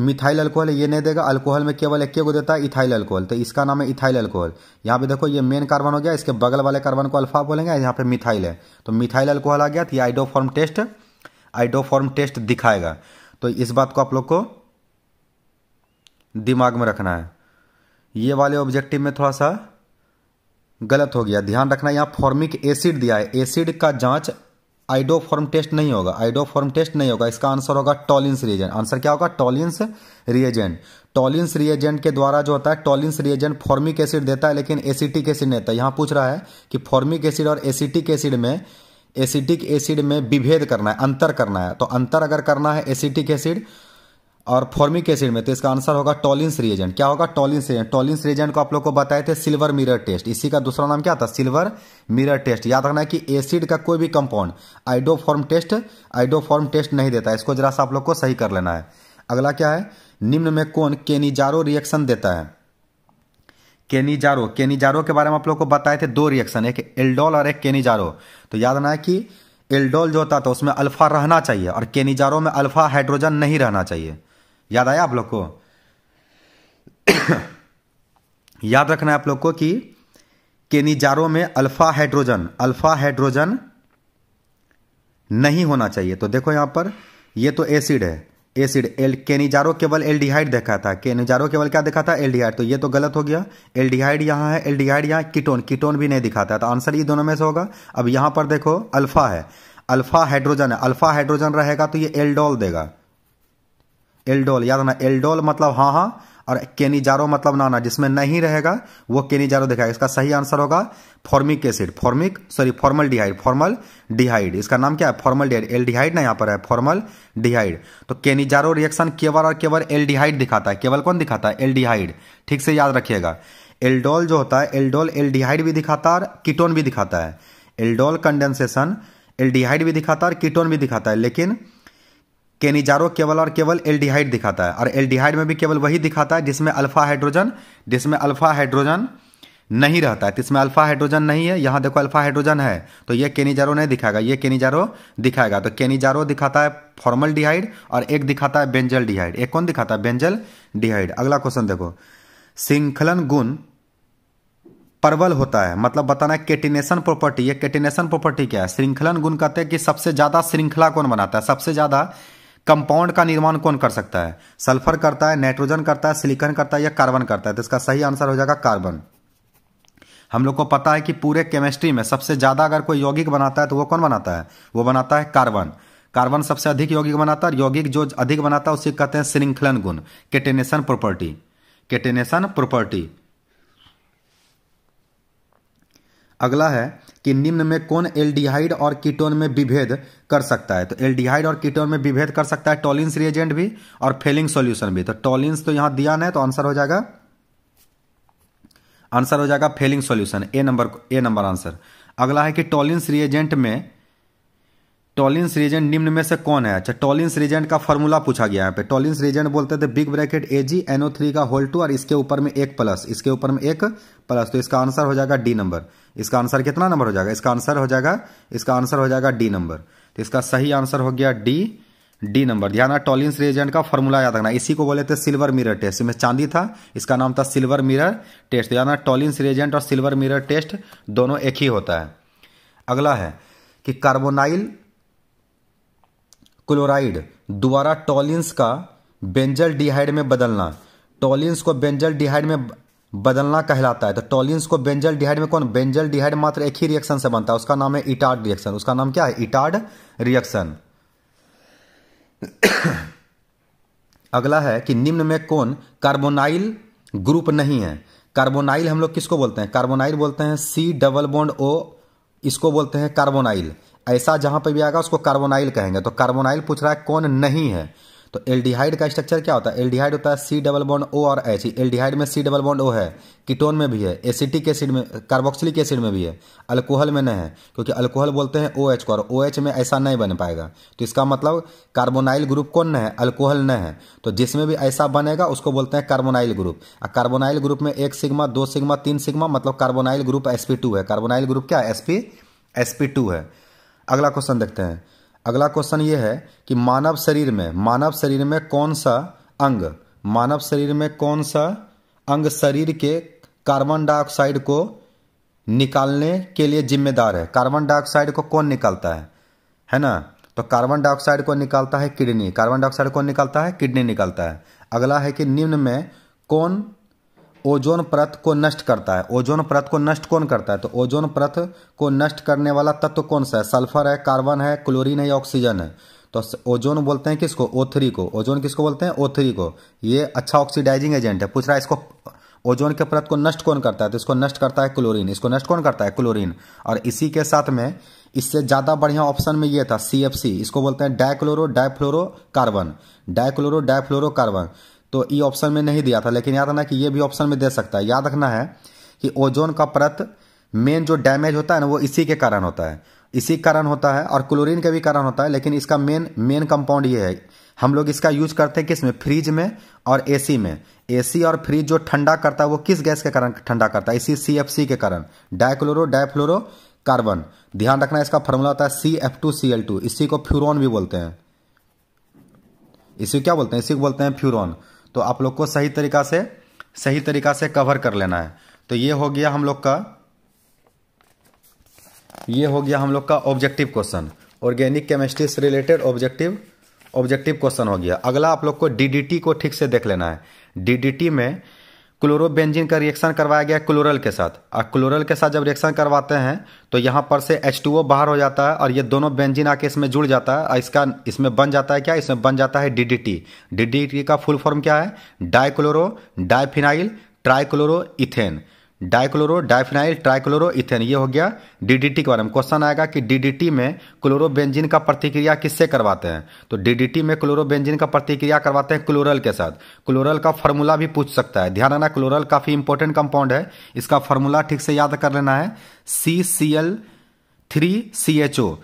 मिथाइल अल्कोहल ये नहीं देगा अल्कोहल में केवल एक को देता है इथाइल अल्कोहल तो इसका नाम है इथाइल अल्कोहल यहाँ पे देखो ये मेन कार्बन हो गया इसके बगल वाले कार्बन को अल्फा बोलेंगे यहाँ पे मिथाइल है तो मिथाइल अल्कोहल आ गया तो ये आइडोफॉर्म टेस्ट आइडोफॉर्म टेस्ट दिखाएगा तो इस बात को आप लोग को दिमाग में रखना है ये वाले ऑब्जेक्टिव में थोड़ा सा गलत हो गया ध्यान रखना यहाँ फॉर्मिक एसिड दिया है एसिड का जांच आइडोफॉर्म टेस्ट नहीं होगा आइडोफॉर्म टेस्ट नहीं होगा इसका आंसर होगा टॉलिन्स रिएजेंट आंसर क्या होगा टॉलिन्स रिएजेंट टॉलिन्स रिएजेंट के द्वारा जो होता है टॉलिन्स रिएजेंट फॉर्मिक एसिड देता है लेकिन एसिटिक एसिड नहीं देता यहां पूछ रहा है कि फॉर्मिक एसिड और एसिटिक एसिड में एसिटिक एसिड में विभेद करना है अंतर करना है तो अंतर अगर करना है एसिटिक एसिड और फॉर्मिक एसिड में तो इसका आंसर होगा टॉलिन्स रिएजेंट क्या होगा टॉलिन्स रिएजेंट टॉलिन्स रिएजेंट को आप लोग को बताए थे सिल्वर मिरर टेस्ट इसी का दूसरा नाम क्या था सिल्वर मिरर टेस्ट याद रखना है कि एसिड का कोई भी compound iodoform test iodoform test नहीं देता इसको जरा सा आप लोग को सही कर लेना है अगला क्या है निम्न में कौन केनिजारो रिएक्शन देता है केनिजारो केनिजारो के बारे में आप लोग को बताए थे दो रिएक्शन एक एल्डोल और एक केनिजारो तो याद रखना है कि एल्डोल जो होता था उसमें अल्फा रहना चाहिए और केनिजारो में अल्फा हाइड्रोजन नहीं रहना चाहिए याद आया आप लोग को याद रखना है आप लोग को कि केनिजारो में अल्फा हाइड्रोजन अल्फा हाइड्रोजन नहीं होना चाहिए तो देखो यहां पर ये तो एसिड है एसिड एल केनिजारो केवल एल्डिहाइड देखा था केनिजारो केवल क्या देखा था एल्डिहाइड तो ये तो गलत हो गया एल्डिहाइड यहां है एल्डिहाइड यहाँ कीटोन कीटोन भी नहीं दिखाता तो आंसर ये दोनों में से होगा अब यहां पर देखो अल्फा है अल्फा हाइड्रोजन है अल्फा हाइड्रोजन रहेगा तो ये एल्डोल देगा एल्डोल याद ना एल्डोल मतलब हाँ हाँ और केनीजारो मतलब ना ना जिसमें नहीं रहेगा वो केनीजारो दिखाएगा इसका सही आंसर होगा formic acid formic sorry formaldehyde formaldehyde इसका नाम क्या है फॉर्मल डिहाइड एल डिहाइड ना यहाँ पर है फॉर्मल डिहाइड तो केनीजारो रिएक्शन केवल और केवल एल डिहाइड दिखाता है केवल कौन दिखाता है एल डिहाइड ठीक से याद रखिएगा एल्डोल जो होता है एल्डोल एल डिहाइड भी दिखाता है और कीटोन भी दिखाता है एल्डोल कंडेंसेशन एल्डिहाइड भी दिखाता है और कीटोन भी दिखाता है लेकिन केनिजारो केवल और केवल एल्डिहाइड दिखाता है और एल्डिहाइड में भी केवल वही दिखाता है जिसमें अल्फा हाइड्रोजन जिसमें अल्फा हाइड्रोजन नहीं रहता है तो इसमें अल्फा हाइड्रोजन नहीं है यहाँ देखो अल्फा हाइड्रोजन है तो ये केनिजारो नहीं दिखाएगा ये केनिजारो दिखाएगा तो केनिजारो दिखाता है फॉर्मल डिहाइड और एक दिखाता है बेंजल डिहाइड एक कौन दिखाता है बेंजल डिहाइड अगला क्वेश्चन देखो श्रृंखलन गुण परवल होता है मतलब बताना है केटिनेशन प्रॉपर्टी ये केटिनेशन प्रॉपर्टी क्या है श्रृंखलन गुण कहते हैं कि सबसे ज्यादा श्रृंखला कौन बनाता है सबसे ज्यादा कंपाउंड का निर्माण कौन कर सकता है सल्फर करता है नाइट्रोजन करता है सिलिकन करता है या कार्बन करता है तो इसका सही आंसर हो जाएगा कार्बन हम लोग को पता है कि पूरे केमिस्ट्री में सबसे ज्यादा अगर कोई यौगिक बनाता है तो वो कौन बनाता है वो बनाता है कार्बन कार्बन सबसे अधिक यौगिक बनाता है यौगिक जो अधिक बनाता है उसे कहते हैं श्रृंखलन गुण केटेनेशन प्रॉपर्टी केटेनेशन प्रॉपर्टी अगला है कि निम्न में कौन एल्डिहाइड और कीटोन में विभेद कर सकता है तो एल्डिहाइड और कीटोन में विभेद कर सकता है टॉलिन्स रिएजेंट भी और फेलिंग सॉल्यूशन भी तो टॉलिन्स तो यहां दिया ना तो आंसर हो जाएगा आंसर हो जाएगा Fehling solution A number A number answer अगला है कि टॉलिन्स रिएजेंट में टॉलिन्स रीजन निम्न में से कौन है अच्छा टॉलिन्स रीजन का फॉर्मूला पूछा गया यहाँ पे टॉलिन्स रीजन बोलते थे big bracket A G N O three का होल टू और इसके ऊपर में एक प्लस इसके ऊपर में एक प्लस तो इसका आंसर हो जाएगा डी नंबर इसका आंसर कितना नंबर हो जाएगा इसका आंसर हो जाएगा इसका आंसर हो जाएगा डी नंबर तो इसका सही आंसर हो गया डी डी नंबर ध्यान टॉलिन्स रेजेंट का फॉर्मूला याद रखना इसी को बोले थे सिल्वर मिरर टेस्ट इसमें चांदी था इसका नाम था सिल्वर मिरर टेस्ट यानी टॉलिन्स रेजेंट और सिल्वर मिरर टेस्ट दोनों एक ही होता है अगला है कि कार्बोनाइल क्लोराइड द्वारा टॉलिन्स का बेंजल डिहाइड में बदलना टॉलिन्स को बेंजल डिहाइड में बदलना कहलाता है तो टॉलिन्स को बेंजल डिहाइड में कौन बेंजल डिहाइड मात्र एक ही रिएक्शन से बनता है उसका नाम है इटार्ड रिएक्शन उसका नाम क्या है इटार्ड रिएक्शन अगला है कि निम्न में कौन कार्बोनाइल ग्रुप नहीं है कार्बोनाइल हम लोग किसको बोलते हैं कार्बोनाइल बोलते हैं सी डबल बॉन्ड ओ इसको बोलते हैं कार्बोनाइल ऐसा जहां पर भी आएगा उसको कार्बोनाइल कहेंगे तो कार्बोनाइल पूछ रहा है कौन नहीं है तो एल्डिहाइड का स्ट्रक्चर क्या होता है एल्डिहाइड होता है सी डबल बॉन्ड ओ और एच एल्डिहाइड में सी डबल बॉन्ड ओ है कीटोन में भी है एसिटिक एसिड में कार्बोक्सिलिक एसिड में भी है अल्कोहल में नहीं है क्योंकि अल्कोहल बोलते हैं ओ एच को और ओ एच में ऐसा नहीं बन पाएगा तो इसका मतलब कार्बोनाइल ग्रुप कौन न है अल्कोहल न है तो जिसमें भी ऐसा बनेगा उसको बोलते हैं कार्बोनाइल ग्रुप और कार्बोनाइल ग्रुप में एक सिग्मा दो सिग्मा तीन सिग्मा मतलब कार्बोनाइल ग्रुप एस है कार्बोनाइल ग्रुप क्या है एस है अगला क्वेश्चन देखते हैं अगला क्वेश्चन ये है कि मानव शरीर में मानव शरीर में कौन सा अंग मानव शरीर में कौन सा अंग शरीर के कार्बन डाइऑक्साइड को निकालने के लिए जिम्मेदार है कार्बन डाइऑक्साइड को कौन निकालता है है ना तो कार्बन डाइऑक्साइड को निकालता है किडनी कार्बन डाइऑक्साइड कौन निकालता है किडनी निकालता है अगला है कि निम्न में कौन ओजोन परत को नष्ट करता है ओजोन परत को नष्ट कौन करता है तो ओजोन परत को नष्ट करने वाला तत्व कौन सा है सल्फर है कार्बन है क्लोरीन है या ऑक्सीजन है तो ओजोन बोलते हैं किसको ओ को ओजोन किसको बोलते हैं ओ को ये अच्छा ऑक्सीडाइजिंग एजेंट है पूछ रहा है इसको ओजोन के परत को नष्ट कौन करता है तो इसको नष्ट करता है क्लोरीन इसको नष्ट कौन करता है क्लोरीन और इसी के साथ में इससे ज़्यादा बढ़िया ऑप्शन में ये था सी इसको बोलते हैं डायक्लोरो डायफ्लोरो कार्बन डायक्लोरो डायफ्लोरो कार्बन तो ई ऑप्शन में नहीं दिया था लेकिन याद रखना कि ये भी ऑप्शन में दे सकता है याद रखना है कि ओजोन का परत मेन जो डैमेज होता है ना वो इसी के कारण होता है इसी कारण होता है और क्लोरीन का भी कारण होता है लेकिन इसका मेन मेन कंपाउंड ये है हम लोग इसका यूज करते हैं किस में फ्रिज में और एसी में एसी और फ्रिज जो ठंडा करता है वो किस गैस के कारण ठंडा करता है इसी सी के कारण डायक्लोरो डायफ्लोरो कार्बन ध्यान रखना इसका फॉर्मूला होता है C F two C L two इसी को फ्यूरोन भी बोलते हैं इसी क्या बोलते हैं इसी को बोलते हैं फ्यूरोन तो आप लोग को सही तरीका से सही तरीका से कवर कर लेना है तो ये हो गया हम लोग का ये हो गया हम लोग का ऑब्जेक्टिव क्वेश्चन ऑर्गेनिक केमिस्ट्री से रिलेटेड ऑब्जेक्टिव ऑब्जेक्टिव क्वेश्चन हो गया अगला आप लोग को डीडीटी को ठीक से देख लेना है डीडीटी में क्लोरोबेंजीन का रिएक्शन करवाया गया क्लोरल के साथ और क्लोरल के साथ जब रिएक्शन करवाते हैं तो यहाँ पर से एच बाहर हो जाता है और ये दोनों बेंजीन आके इसमें जुड़ जाता है और इसका इसमें बन जाता है क्या इसमें बन जाता है डी डी का फुल फॉर्म क्या है dichloro diphenyl trichloro ethane dichloro diphenyl trichloro ethane ये हो गया डीडीटी के बारे में क्वेश्चन आएगा कि डीडीटी में क्लोरोबेंजिन का प्रतिक्रिया किससे करवाते हैं तो डीडीटी में क्लोरोबेंजिन का प्रतिक्रिया करवाते हैं क्लोरल के साथ क्लोरल का फॉर्मूला भी पूछ सकता है ध्यान रखना क्लोरल काफ़ी इंपॉर्टेंट कंपाउंड है इसका फॉर्मूला ठीक से याद कर लेना है C C L three C H O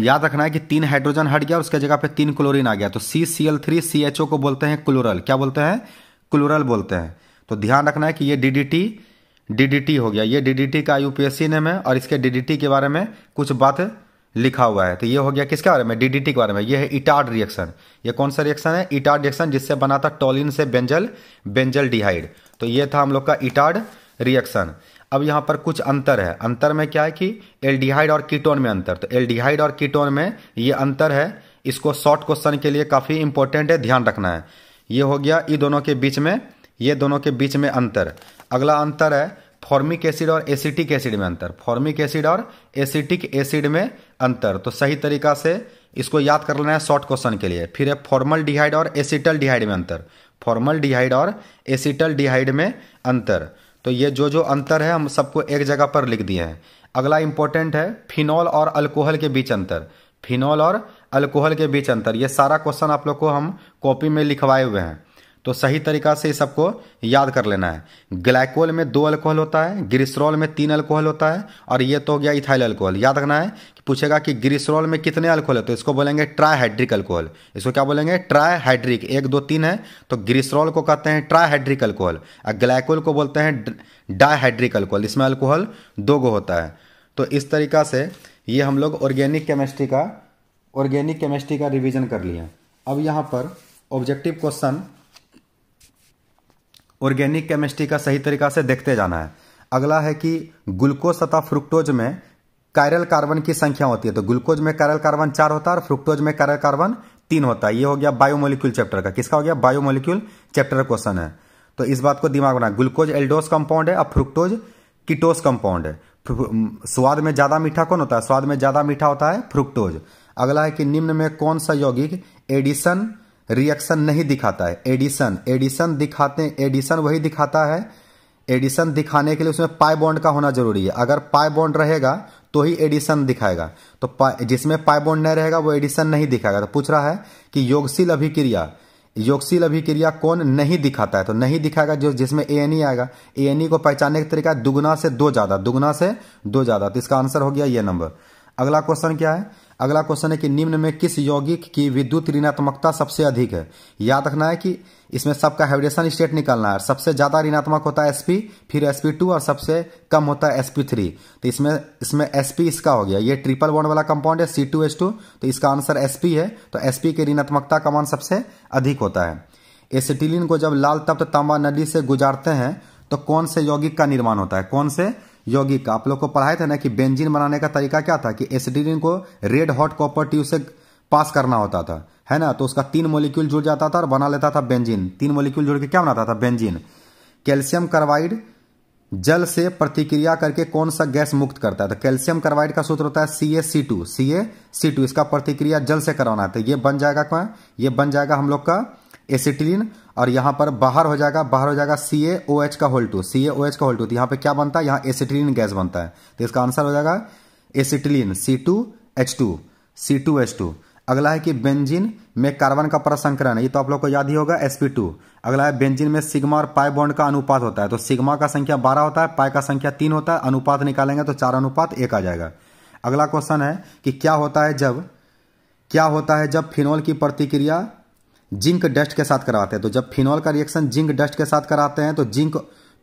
याद रखना है कि तीन हाइड्रोजन हट गया उसके जगह पर तीन क्लोरिन आ गया तो C C L three C H O को बोलते हैं क्लोरल क्या बोलते हैं क्लोरल बोलते हैं तो ध्यान रखना है कि ये डी डी टी डीडीटी हो गया ये डीडीटी का यूपीएससी नेम है और इसके डीडीटी के बारे में कुछ बात लिखा हुआ है तो ये हो गया किसके बारे में डीडीटी के बारे में ये है इटार्ड रिएक्शन ये कौन सा रिएक्शन है इटार्ड रिएक्शन जिससे बना था टोलिन से बेंजल बेंजल डिहाइड तो ये था हम लोग का इटार्ड रिएक्शन अब यहाँ पर कुछ अंतर है अंतर में क्या है कि एल्डिहाइड और कीटोन में अंतर तो एल्डिहाइड और कीटोन में ये अंतर है इसको शॉर्ट क्वेश्चन के लिए काफ़ी इंपॉर्टेंट है ध्यान रखना है ये हो गया ये दोनों के बीच में ये दोनों के बीच में अंतर अगला अंतर है फॉर्मिक एसिड और एसिटिक एसिड में अंतर फॉर्मिक एसिड और एसिटिक एसिड में अंतर तो सही तरीका से इसको याद कर लेना है शॉर्ट क्वेश्चन के लिए फिर है फॉर्मल डिहाइड और एसिटल डिहाइड में अंतर फॉर्मल डिहाइड और एसिटल डिहाइड में अंतर तो ये जो जो अंतर है हम सबको एक जगह पर लिख दिए हैं अगला इंपॉर्टेंट है फिनॉल और अल्कोहल के बीच अंतर फिनॉल और अल्कोहल के बीच अंतर ये सारा क्वेश्चन आप लोग को हम कॉपी में लिखवाए हुए हैं तो सही तरीका से सबको याद कर लेना है ग्लाइकोल में दो अल्कोहल होता है ग्रिसरॉल में तीन अल्कोहल होता है और ये तो हो गया इथाइल अल्कोहल याद रखना है कि पूछेगा कि ग्रिसरॉल में कितने अल्कोहल है तो इसको बोलेंगे ट्राईहाइड्रिक अल्कोहल इसको क्या बोलेंगे ट्राईहाइड्रिक एक दो तीन है तो ग्रिसरॉल को कहते हैं ट्राईहाइड्रिक अल्कोहल और ग्लाइकोल को बोलते हैं डाईहाइड्रिक अल्कोहल इसमें अल्कोहल दो गो होता है तो इस तरीका से ये हम लोग ऑर्गेनिक केमिस्ट्री का ऑर्गेनिक केमिस्ट्री का रिविजन कर लिए अब यहाँ पर ऑब्जेक्टिव क्वेश्चन ऑर्गेनिक केमिस्ट्री का सही तरीका से देखते जाना है अगला है कि ग्लूकोज तथा फ्रुक्टोज में कायरल कार्बन की संख्या होती है तो ग्लूकोज में कायरल कार्बन चार होता है और फ्रुक्टोज में कायरल कार्बन तीन होता है ये हो गया बायोमोलिक्यूल चैप्टर का किसका हो गया बायोमोलिक्यूल चैप्टर क्वेश्चन है तो इस बात को दिमाग बना ग्लूकोज एल्डोस कंपाउंड है और फ्रुक्टोज किटोस कंपाउंड है स्वाद में ज़्यादा मीठा कौन होता है स्वाद में ज़्यादा मीठा होता है फ्रुक्टोज अगला है कि निम्न में कौन सा यौगिक एडिसन रिएक्शन नहीं दिखाता है एडिशन एडिशन दिखाते हैं एडिशन वही दिखाता है एडिशन दिखाने के लिए उसमें पाई बॉन्ड का होना जरूरी है अगर पाई बॉन्ड रहेगा तो ही एडिशन दिखाएगा तो जिसमें पाई बॉन्ड नहीं रहेगा वो एडिशन नहीं दिखाएगा तो पूछ रहा है कि योगशील अभिक्रिया योगशील अभिक्रिया कौन नहीं दिखाता है तो नहीं दिखाएगा जो जिसमें ए एन ई आएगा ए एन ई को पहचानने का तरीका दुगुना से दो ज्यादा दुगुना से दो ज्यादा तो इसका आंसर हो गया ये नंबर अगला क्वेश्चन क्या है अगला क्वेश्चन है कि निम्न में किस यौगिक की विद्युत ऋणात्मकता सबसे अधिक है याद रखना है कि इसमें सबका हाइब्रेशन स्टेट निकालना है सबसे ज़्यादा ऋणात्मक होता है एसपी फिर टू और सबसे कम होता है एसपी थ्री तो इसमें इसमें एसपी इसका हो गया ये ट्रिपल बॉन्ड वाला कंपाउंड है टू तो इसका आंसर एसपी है तो एसपी के ऋणात्मकता का मान सबसे अधिक होता है एसिटिलिन को जब लाल तप्त तांबा नदी से गुजारते हैं तो कौन से यौगिक का निर्माण होता है कौन से यौगिक आप लोग को पढ़ाए थे ना कि बेंजीन बनाने का तरीका क्या था कि एसिडिन को रेड हॉट कॉपर ट्यूब से पास करना होता था है ना तो उसका तीन मोलिक्यूल जुड़ जाता था और बना लेता था बेंजिन तीन मोलिक्यूल जुड़ के क्या बनाता था बेंजिन कैल्शियम कार्बाइड जल से प्रतिक्रिया करके कौन सा गैस मुक्त करता है तो कैल्शियम कार्बाइड का सूत्र होता है C A C to C A C to इसका प्रतिक्रिया जल से करवाना है तो ये बन जाएगा क्या ये बन जाएगा हम लोग का एसिटिलिन और यहाँ पर बाहर हो जाएगा बाहर हो जाएगा सी ए ओ एच का whole two C A O H का होल टू तो यहाँ पे क्या बनता है यहाँ एसिटिलीन गैस बनता है तो इसका आंसर हो जाएगा acetylene C two H two C two H two अगला है कि बेंजिन में कार्बन का परसंकरण ये तो आप लोग को याद ही होगा sp2 अगला है बेंजिन में सिग्मा और पाई बॉन्ड का अनुपात होता है तो सिग्मा का संख्या बारह होता है पाई का संख्या तीन होता है अनुपात निकालेंगे तो चार अनुपात एक आ जाएगा अगला क्वेश्चन है कि क्या होता है जब क्या होता है जब फिनोल की प्रतिक्रिया जिंक डस्ट के साथ करवाते हैं तो जब फिनॉल का रिएक्शन जिंक डस्ट के साथ कराते हैं तो जिंक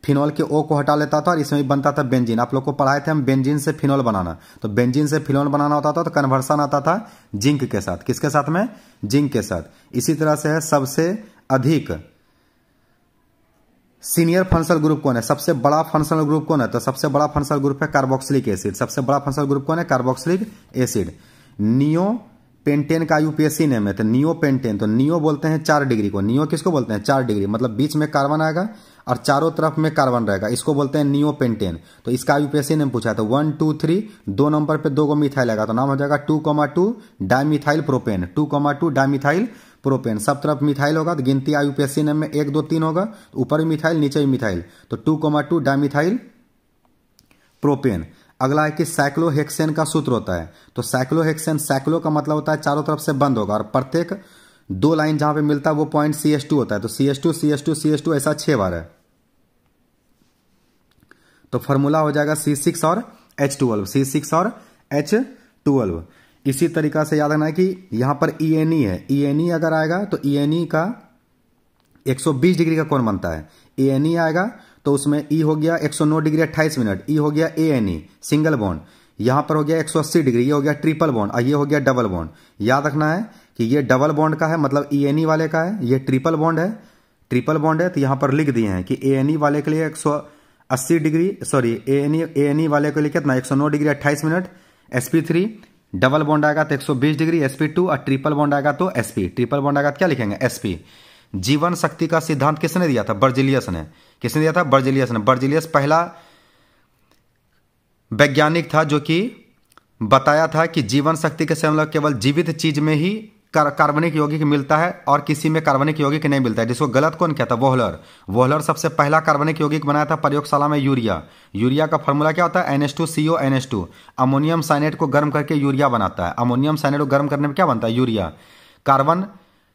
फिनॉल के ओ को हटा लेता था और इसमें बनता था बेंजीन आप लोग को पढ़ाए थे हम बेंजीन से फिनॉल बनाना तो बेंजीन से फिनॉल बनाना होता था तो कन्वर्सन आता था जिंक के साथ किसके साथ में जिंक के साथ इसी तरह से है सबसे अधिक सीनियर फंक्शनल ग्रुप कौन है सबसे बड़ा फंक्शनल ग्रुप कौन है तो सबसे बड़ा फंक्शनल ग्रुप है कार्बोक्सिलिक एसिड सबसे बड़ा फंक्शनल ग्रुप कौन है कार्बोक्सिलिक एसिड नियो पेंटेन का यूपीएससी नेम है तो नियो पेंटेन तो नियो बोलते हैं चार डिग्री को नियो किसको बोलते हैं चार डिग्री मतलब बीच में कार्बन आएगा और चारों तरफ में कार्बन रहेगा इसको बोलते हैं नियो पेंटेन तो इसका यूपीएससी नेम पूछा तो वन टू थ्री दो नंबर पे दो को मिथाइल आएगा तो नाम हो जाएगा two comma two dimethyl propane two comma two dimethyl propane सब तरफ मिथाइल होगा तो गिनती आ यूपीएससी नेम में एक दो तीन होगा तो ऊपर मिथाइल नीचे भी मिथाइल तो two comma two dimethyl propane अगला है कि साइक्लोहेक्सेन का सूत्र होता है तो साइक्लोहेक्सेन साइक्लो का मतलब होता है चारों तरफ से बंद होगा और प्रत्येक दो लाइन जहां पे मिलता है वो पॉइंट सी एस टू होता है तो C S two C S two C S two ऐसा छह बार है तो फॉर्मूला हो जाएगा सी सिक्स और एच ट्वेल्व सी सिक्स और एच ट्वेल्व इसी तरीका से याद रखना है कि यहां पर ई एन ई है ई एन ई अगर आएगा तो ई एन ई का बीस डिग्री का कोण बनता है ई एन ई आएगा तो उसमें ई e हो गया 109 डिग्री 28 मिनट ई e हो गया A N E single bond यहां पर हो गया 180 डिग्री ये हो गया ट्रिपल बॉन्ड और ये हो गया डबल बॉन्ड याद रखना है कि ये डबल बॉन्ड का है मतलब ई एन ई वाले का है ये ट्रिपल बॉन्ड है ट्रिपल बॉन्ड है तो यहां पर लिख दिए हैं कि ए एन ई वाले के लिए एक सौ अस्सी degree sorry A N E A N E वाले के लिए कितना एक सौ नौ डिग्री अट्ठाईस minute S P three double bond आएगा तो एक सौ बीस डिग्री एस पी टू और ट्रिपल बॉन्ड आएगा तो एस पी ट्रिपल बॉन्ड आएगा तो क्या लिखेंगे एस पी जीवन शक्ति का सिद्धांत किसने दिया था बर्जिलियस ने किसने दिया था बर्जिलियस ने बर्जिलियस पहला वैज्ञानिक था जो कि बताया था कि जीवन शक्ति के समय मतलब केवल जीवित चीज में ही कार्बनिक यौगिक मिलता है और किसी में कार्बनिक यौगिक नहीं मिलता है जिसको गलत कौन कहता है वोहलर वोहलर सबसे पहला कार्बनिक यौगिक बनाया था प्रयोगशाला में यूरिया यूरिया का फॉर्मूला क्या होता है N S two C O N S two ammonium cyanate को गर्म करके यूरिया बनाता है अमोनियम साइनेट को गर्म करने में क्या बनता है यूरिया कार्बन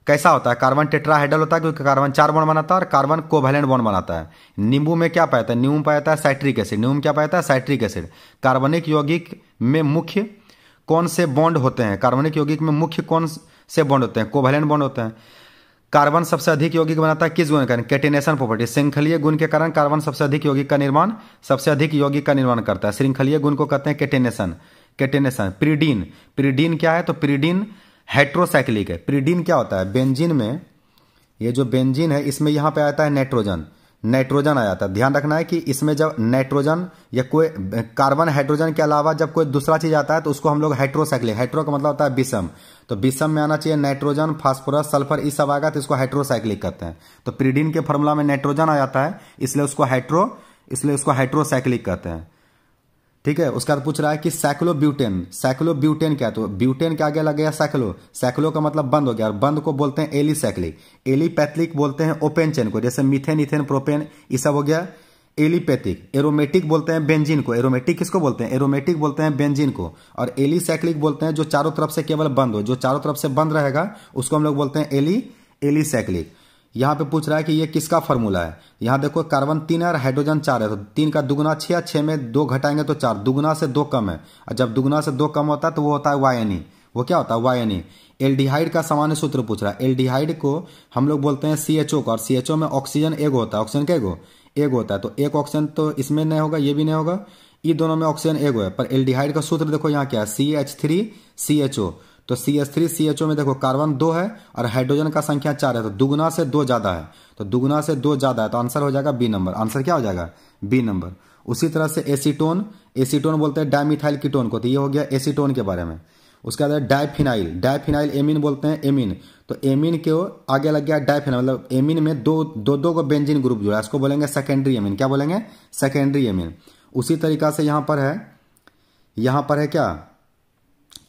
कैसा होता है कार्बन टेट्राहाइड्रल होता है क्योंकि कार्बन चार बॉन्ड बनाता है और कार्बन कोवैलेंट बॉन्ड बनाता है नींबू में क्या पाया है नींबू में पाया है साइट्रिक एसिड नींबू में क्या पाया है साइट्रिक एसिड कार्बनिक यौगिक में मुख्य कौन से बॉन्ड होते हैं कार्बनिक यौगिक में मुख्य कौन से बॉन्ड होते हैं कोवैलेंट बॉन्ड होते हैं कार्बन सबसे अधिक यौगिक बनाता है किस गुण के कारण कैटिनेशन प्रॉपर्टी श्रृंखलीय गुण के कारण कार्बन सबसे अधिक यौगिक का निर्माण सबसे अधिक यौगिक का निर्माण करता है श्रृंखलीय गुण को कहते हैं कैटिनेशन कैटिनेशन प्रीडीन प्रीडीन क्या है तो प्रीडीन हेट्रोसाइक्लिक है प्रीडीन क्या होता है बेंजीन में ये जो बेंजीन है इसमें यहां पे आता है नाइट्रोजन नाइट्रोजन आ जाता है ध्यान रखना है कि इसमें जब नाइट्रोजन या कोई कार्बन हाइड्रोजन के अलावा जब कोई दूसरा चीज आता है तो उसको हम लोग हाइड्रोसाइक्लिक हाइड्रो का मतलब होता है विषम तो विषम में आना चाहिए नाइट्रोजन फास्फोरस सल्फर इस सब आएगा तो इसको हाइड्रोसाइक्लिक कहते हैं तो प्रीडीन के फॉर्मूला में नाइट्रोजन आ जाता है इसलिए उसको हाइड्रो इसलिए उसको हाइड्रोसाइक्लिक कहते हैं ठीक है उसका पूछ रहा है कि साइक्लो ब्यूटेन साइक्लो ब्यूटेन क्या तो ब्यूटेन के आगे लग गया साइक्लो साइक्लो का मतलब बंद हो गया और बंद को बोलते हैं एली सैकलिक एलीपैथलिक बोलते हैं ओपेन चेन को जैसे मिथेन इथेन प्रोपेन ये सब हो गया एलीपैथिक एरोमेटिक बोलते हैं बेंजिन को एरोमेटिक किसको बोलते हैं एरोमेटिक बोलते हैं बेंजिन को और एली बोलते हैं जो चारों तरफ से केवल बंद हो जो चारों तरफ से बंद रहेगा उसको हम लोग बोलते हैं एली एली यहाँ पे पूछ रहा है कि ये किसका फॉर्मूला है यहाँ देखो कार्बन तीन है और हाइड्रोजन चार है तो तीन का दुगुना छ है में दो घटाएंगे तो चार दुगुना से दो कम है और जब दुगुना से दो कम होता है तो वो होता है वाई e। वो क्या होता है वाई e। एल्डिहाइड का सामान्य सूत्र पूछ रहा है एल्डिहाइड को हम लोग बोलते हैं सी एच ओ और सी एच ओ में ऑक्सीजन एगो होता है ऑक्सीजन कैगो एगो एग होता है तो एक ऑक्सीजन तो इसमें नहीं होगा ये भी नहीं होगा ये दोनों में ऑक्सीजन एगो है पर एल्डिहाइड का सूत्र देखो यहाँ क्या है C H three C H O तो C S three C H O में देखो कार्बन दो है और हाइड्रोजन का संख्या चार है तो दुगुना से दो ज़्यादा है तो दुगुना से दो ज़्यादा है तो आंसर हो जाएगा बी नंबर आंसर क्या हो जाएगा बी नंबर उसी तरह से एसीटोन एसीटोन बोलते हैं डायमिथाइल कीटोन को तो ये हो गया एसीटोन के बारे में उसके बाद डायफिनाइल डायफिनाइल एमिन बोलते हैं एमिन तो एमिन के आगे लग गया डायफिन मतलब एमिन में दो दो दो को बेंजिन ग्रुप जुड़ा है इसको बोलेंगे सेकेंडरी एमिन क्या बोलेंगे सेकेंडरी एमिन उसी तरीका से यहां पर है यहां पर है क्या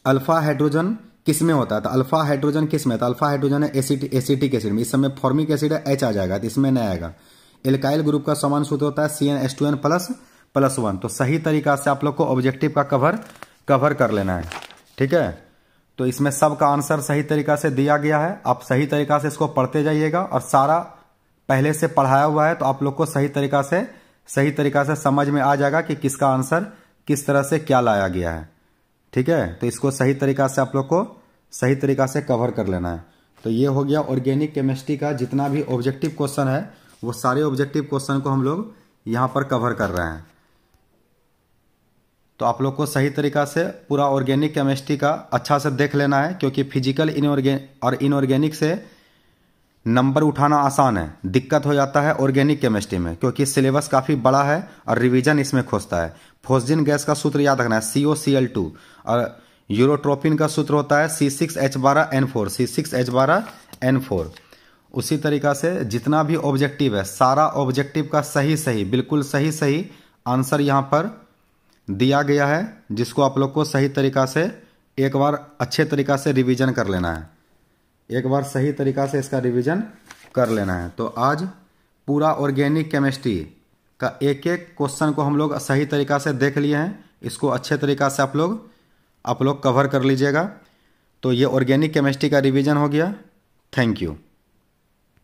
अल्फा हाइड्रोजन किस में होता है तो अल्फा हाइड्रोजन किस में तो अल्फा हाइड्रोजन है एसिटी एसिटिक एसिड में इस समय फॉर्मिक एसिड है एच आ जाएगा तो इसमें नहीं आएगा एल्काइल ग्रुप का समान सूत्र होता है C N S two N plus plus one तो सही तरीका से आप लोग को ऑब्जेक्टिव का कवर कवर कर लेना है ठीक है तो इसमें सबका आंसर सही तरीका से दिया गया है आप सही तरीका से इसको पढ़ते जाइएगा और सारा पहले से पढ़ाया हुआ है तो आप लोग को सही तरीका से सही तरीका से समझ में आ जाएगा कि किसका आंसर किस तरह से क्या लाया गया है ठीक है तो इसको सही तरीका से आप लोग को सही तरीका से कवर कर लेना है तो ये हो गया ऑर्गेनिक केमिस्ट्री का जितना भी ऑब्जेक्टिव क्वेश्चन है वो सारे ऑब्जेक्टिव क्वेश्चन को हम लोग यहाँ पर कवर कर रहे हैं तो आप लोग को सही तरीका से पूरा ऑर्गेनिक केमिस्ट्री का अच्छा से देख लेना है क्योंकि फिजिकल इनऑर्गे और इनऑर्गेनिक से नंबर उठाना आसान है दिक्कत हो जाता है ऑर्गेनिक केमिस्ट्री में क्योंकि सिलेबस काफ़ी बड़ा है और रिवीजन इसमें खोजता है फोस्जिन गैस का सूत्र याद रखना है C O C L two और यूरोट्रोपिन का सूत्र होता है सी सिक्स एच बारह N four C six H बारह एन फोर उसी तरीका से जितना भी ऑब्जेक्टिव है सारा ऑब्जेक्टिव का सही सही बिल्कुल सही सही आंसर यहाँ पर दिया गया है जिसको आप लोग को सही तरीका से एक बार अच्छे तरीका से रिवीजन कर लेना है एक बार सही तरीका से इसका रिवीजन कर लेना है तो आज पूरा ऑर्गेनिक केमिस्ट्री का एक एक क्वेश्चन को हम लोग सही तरीका से देख लिए हैं इसको अच्छे तरीका से आप लोग आप लोग कवर कर लीजिएगा तो ये ऑर्गेनिक केमिस्ट्री का रिवीजन हो गया थैंक यू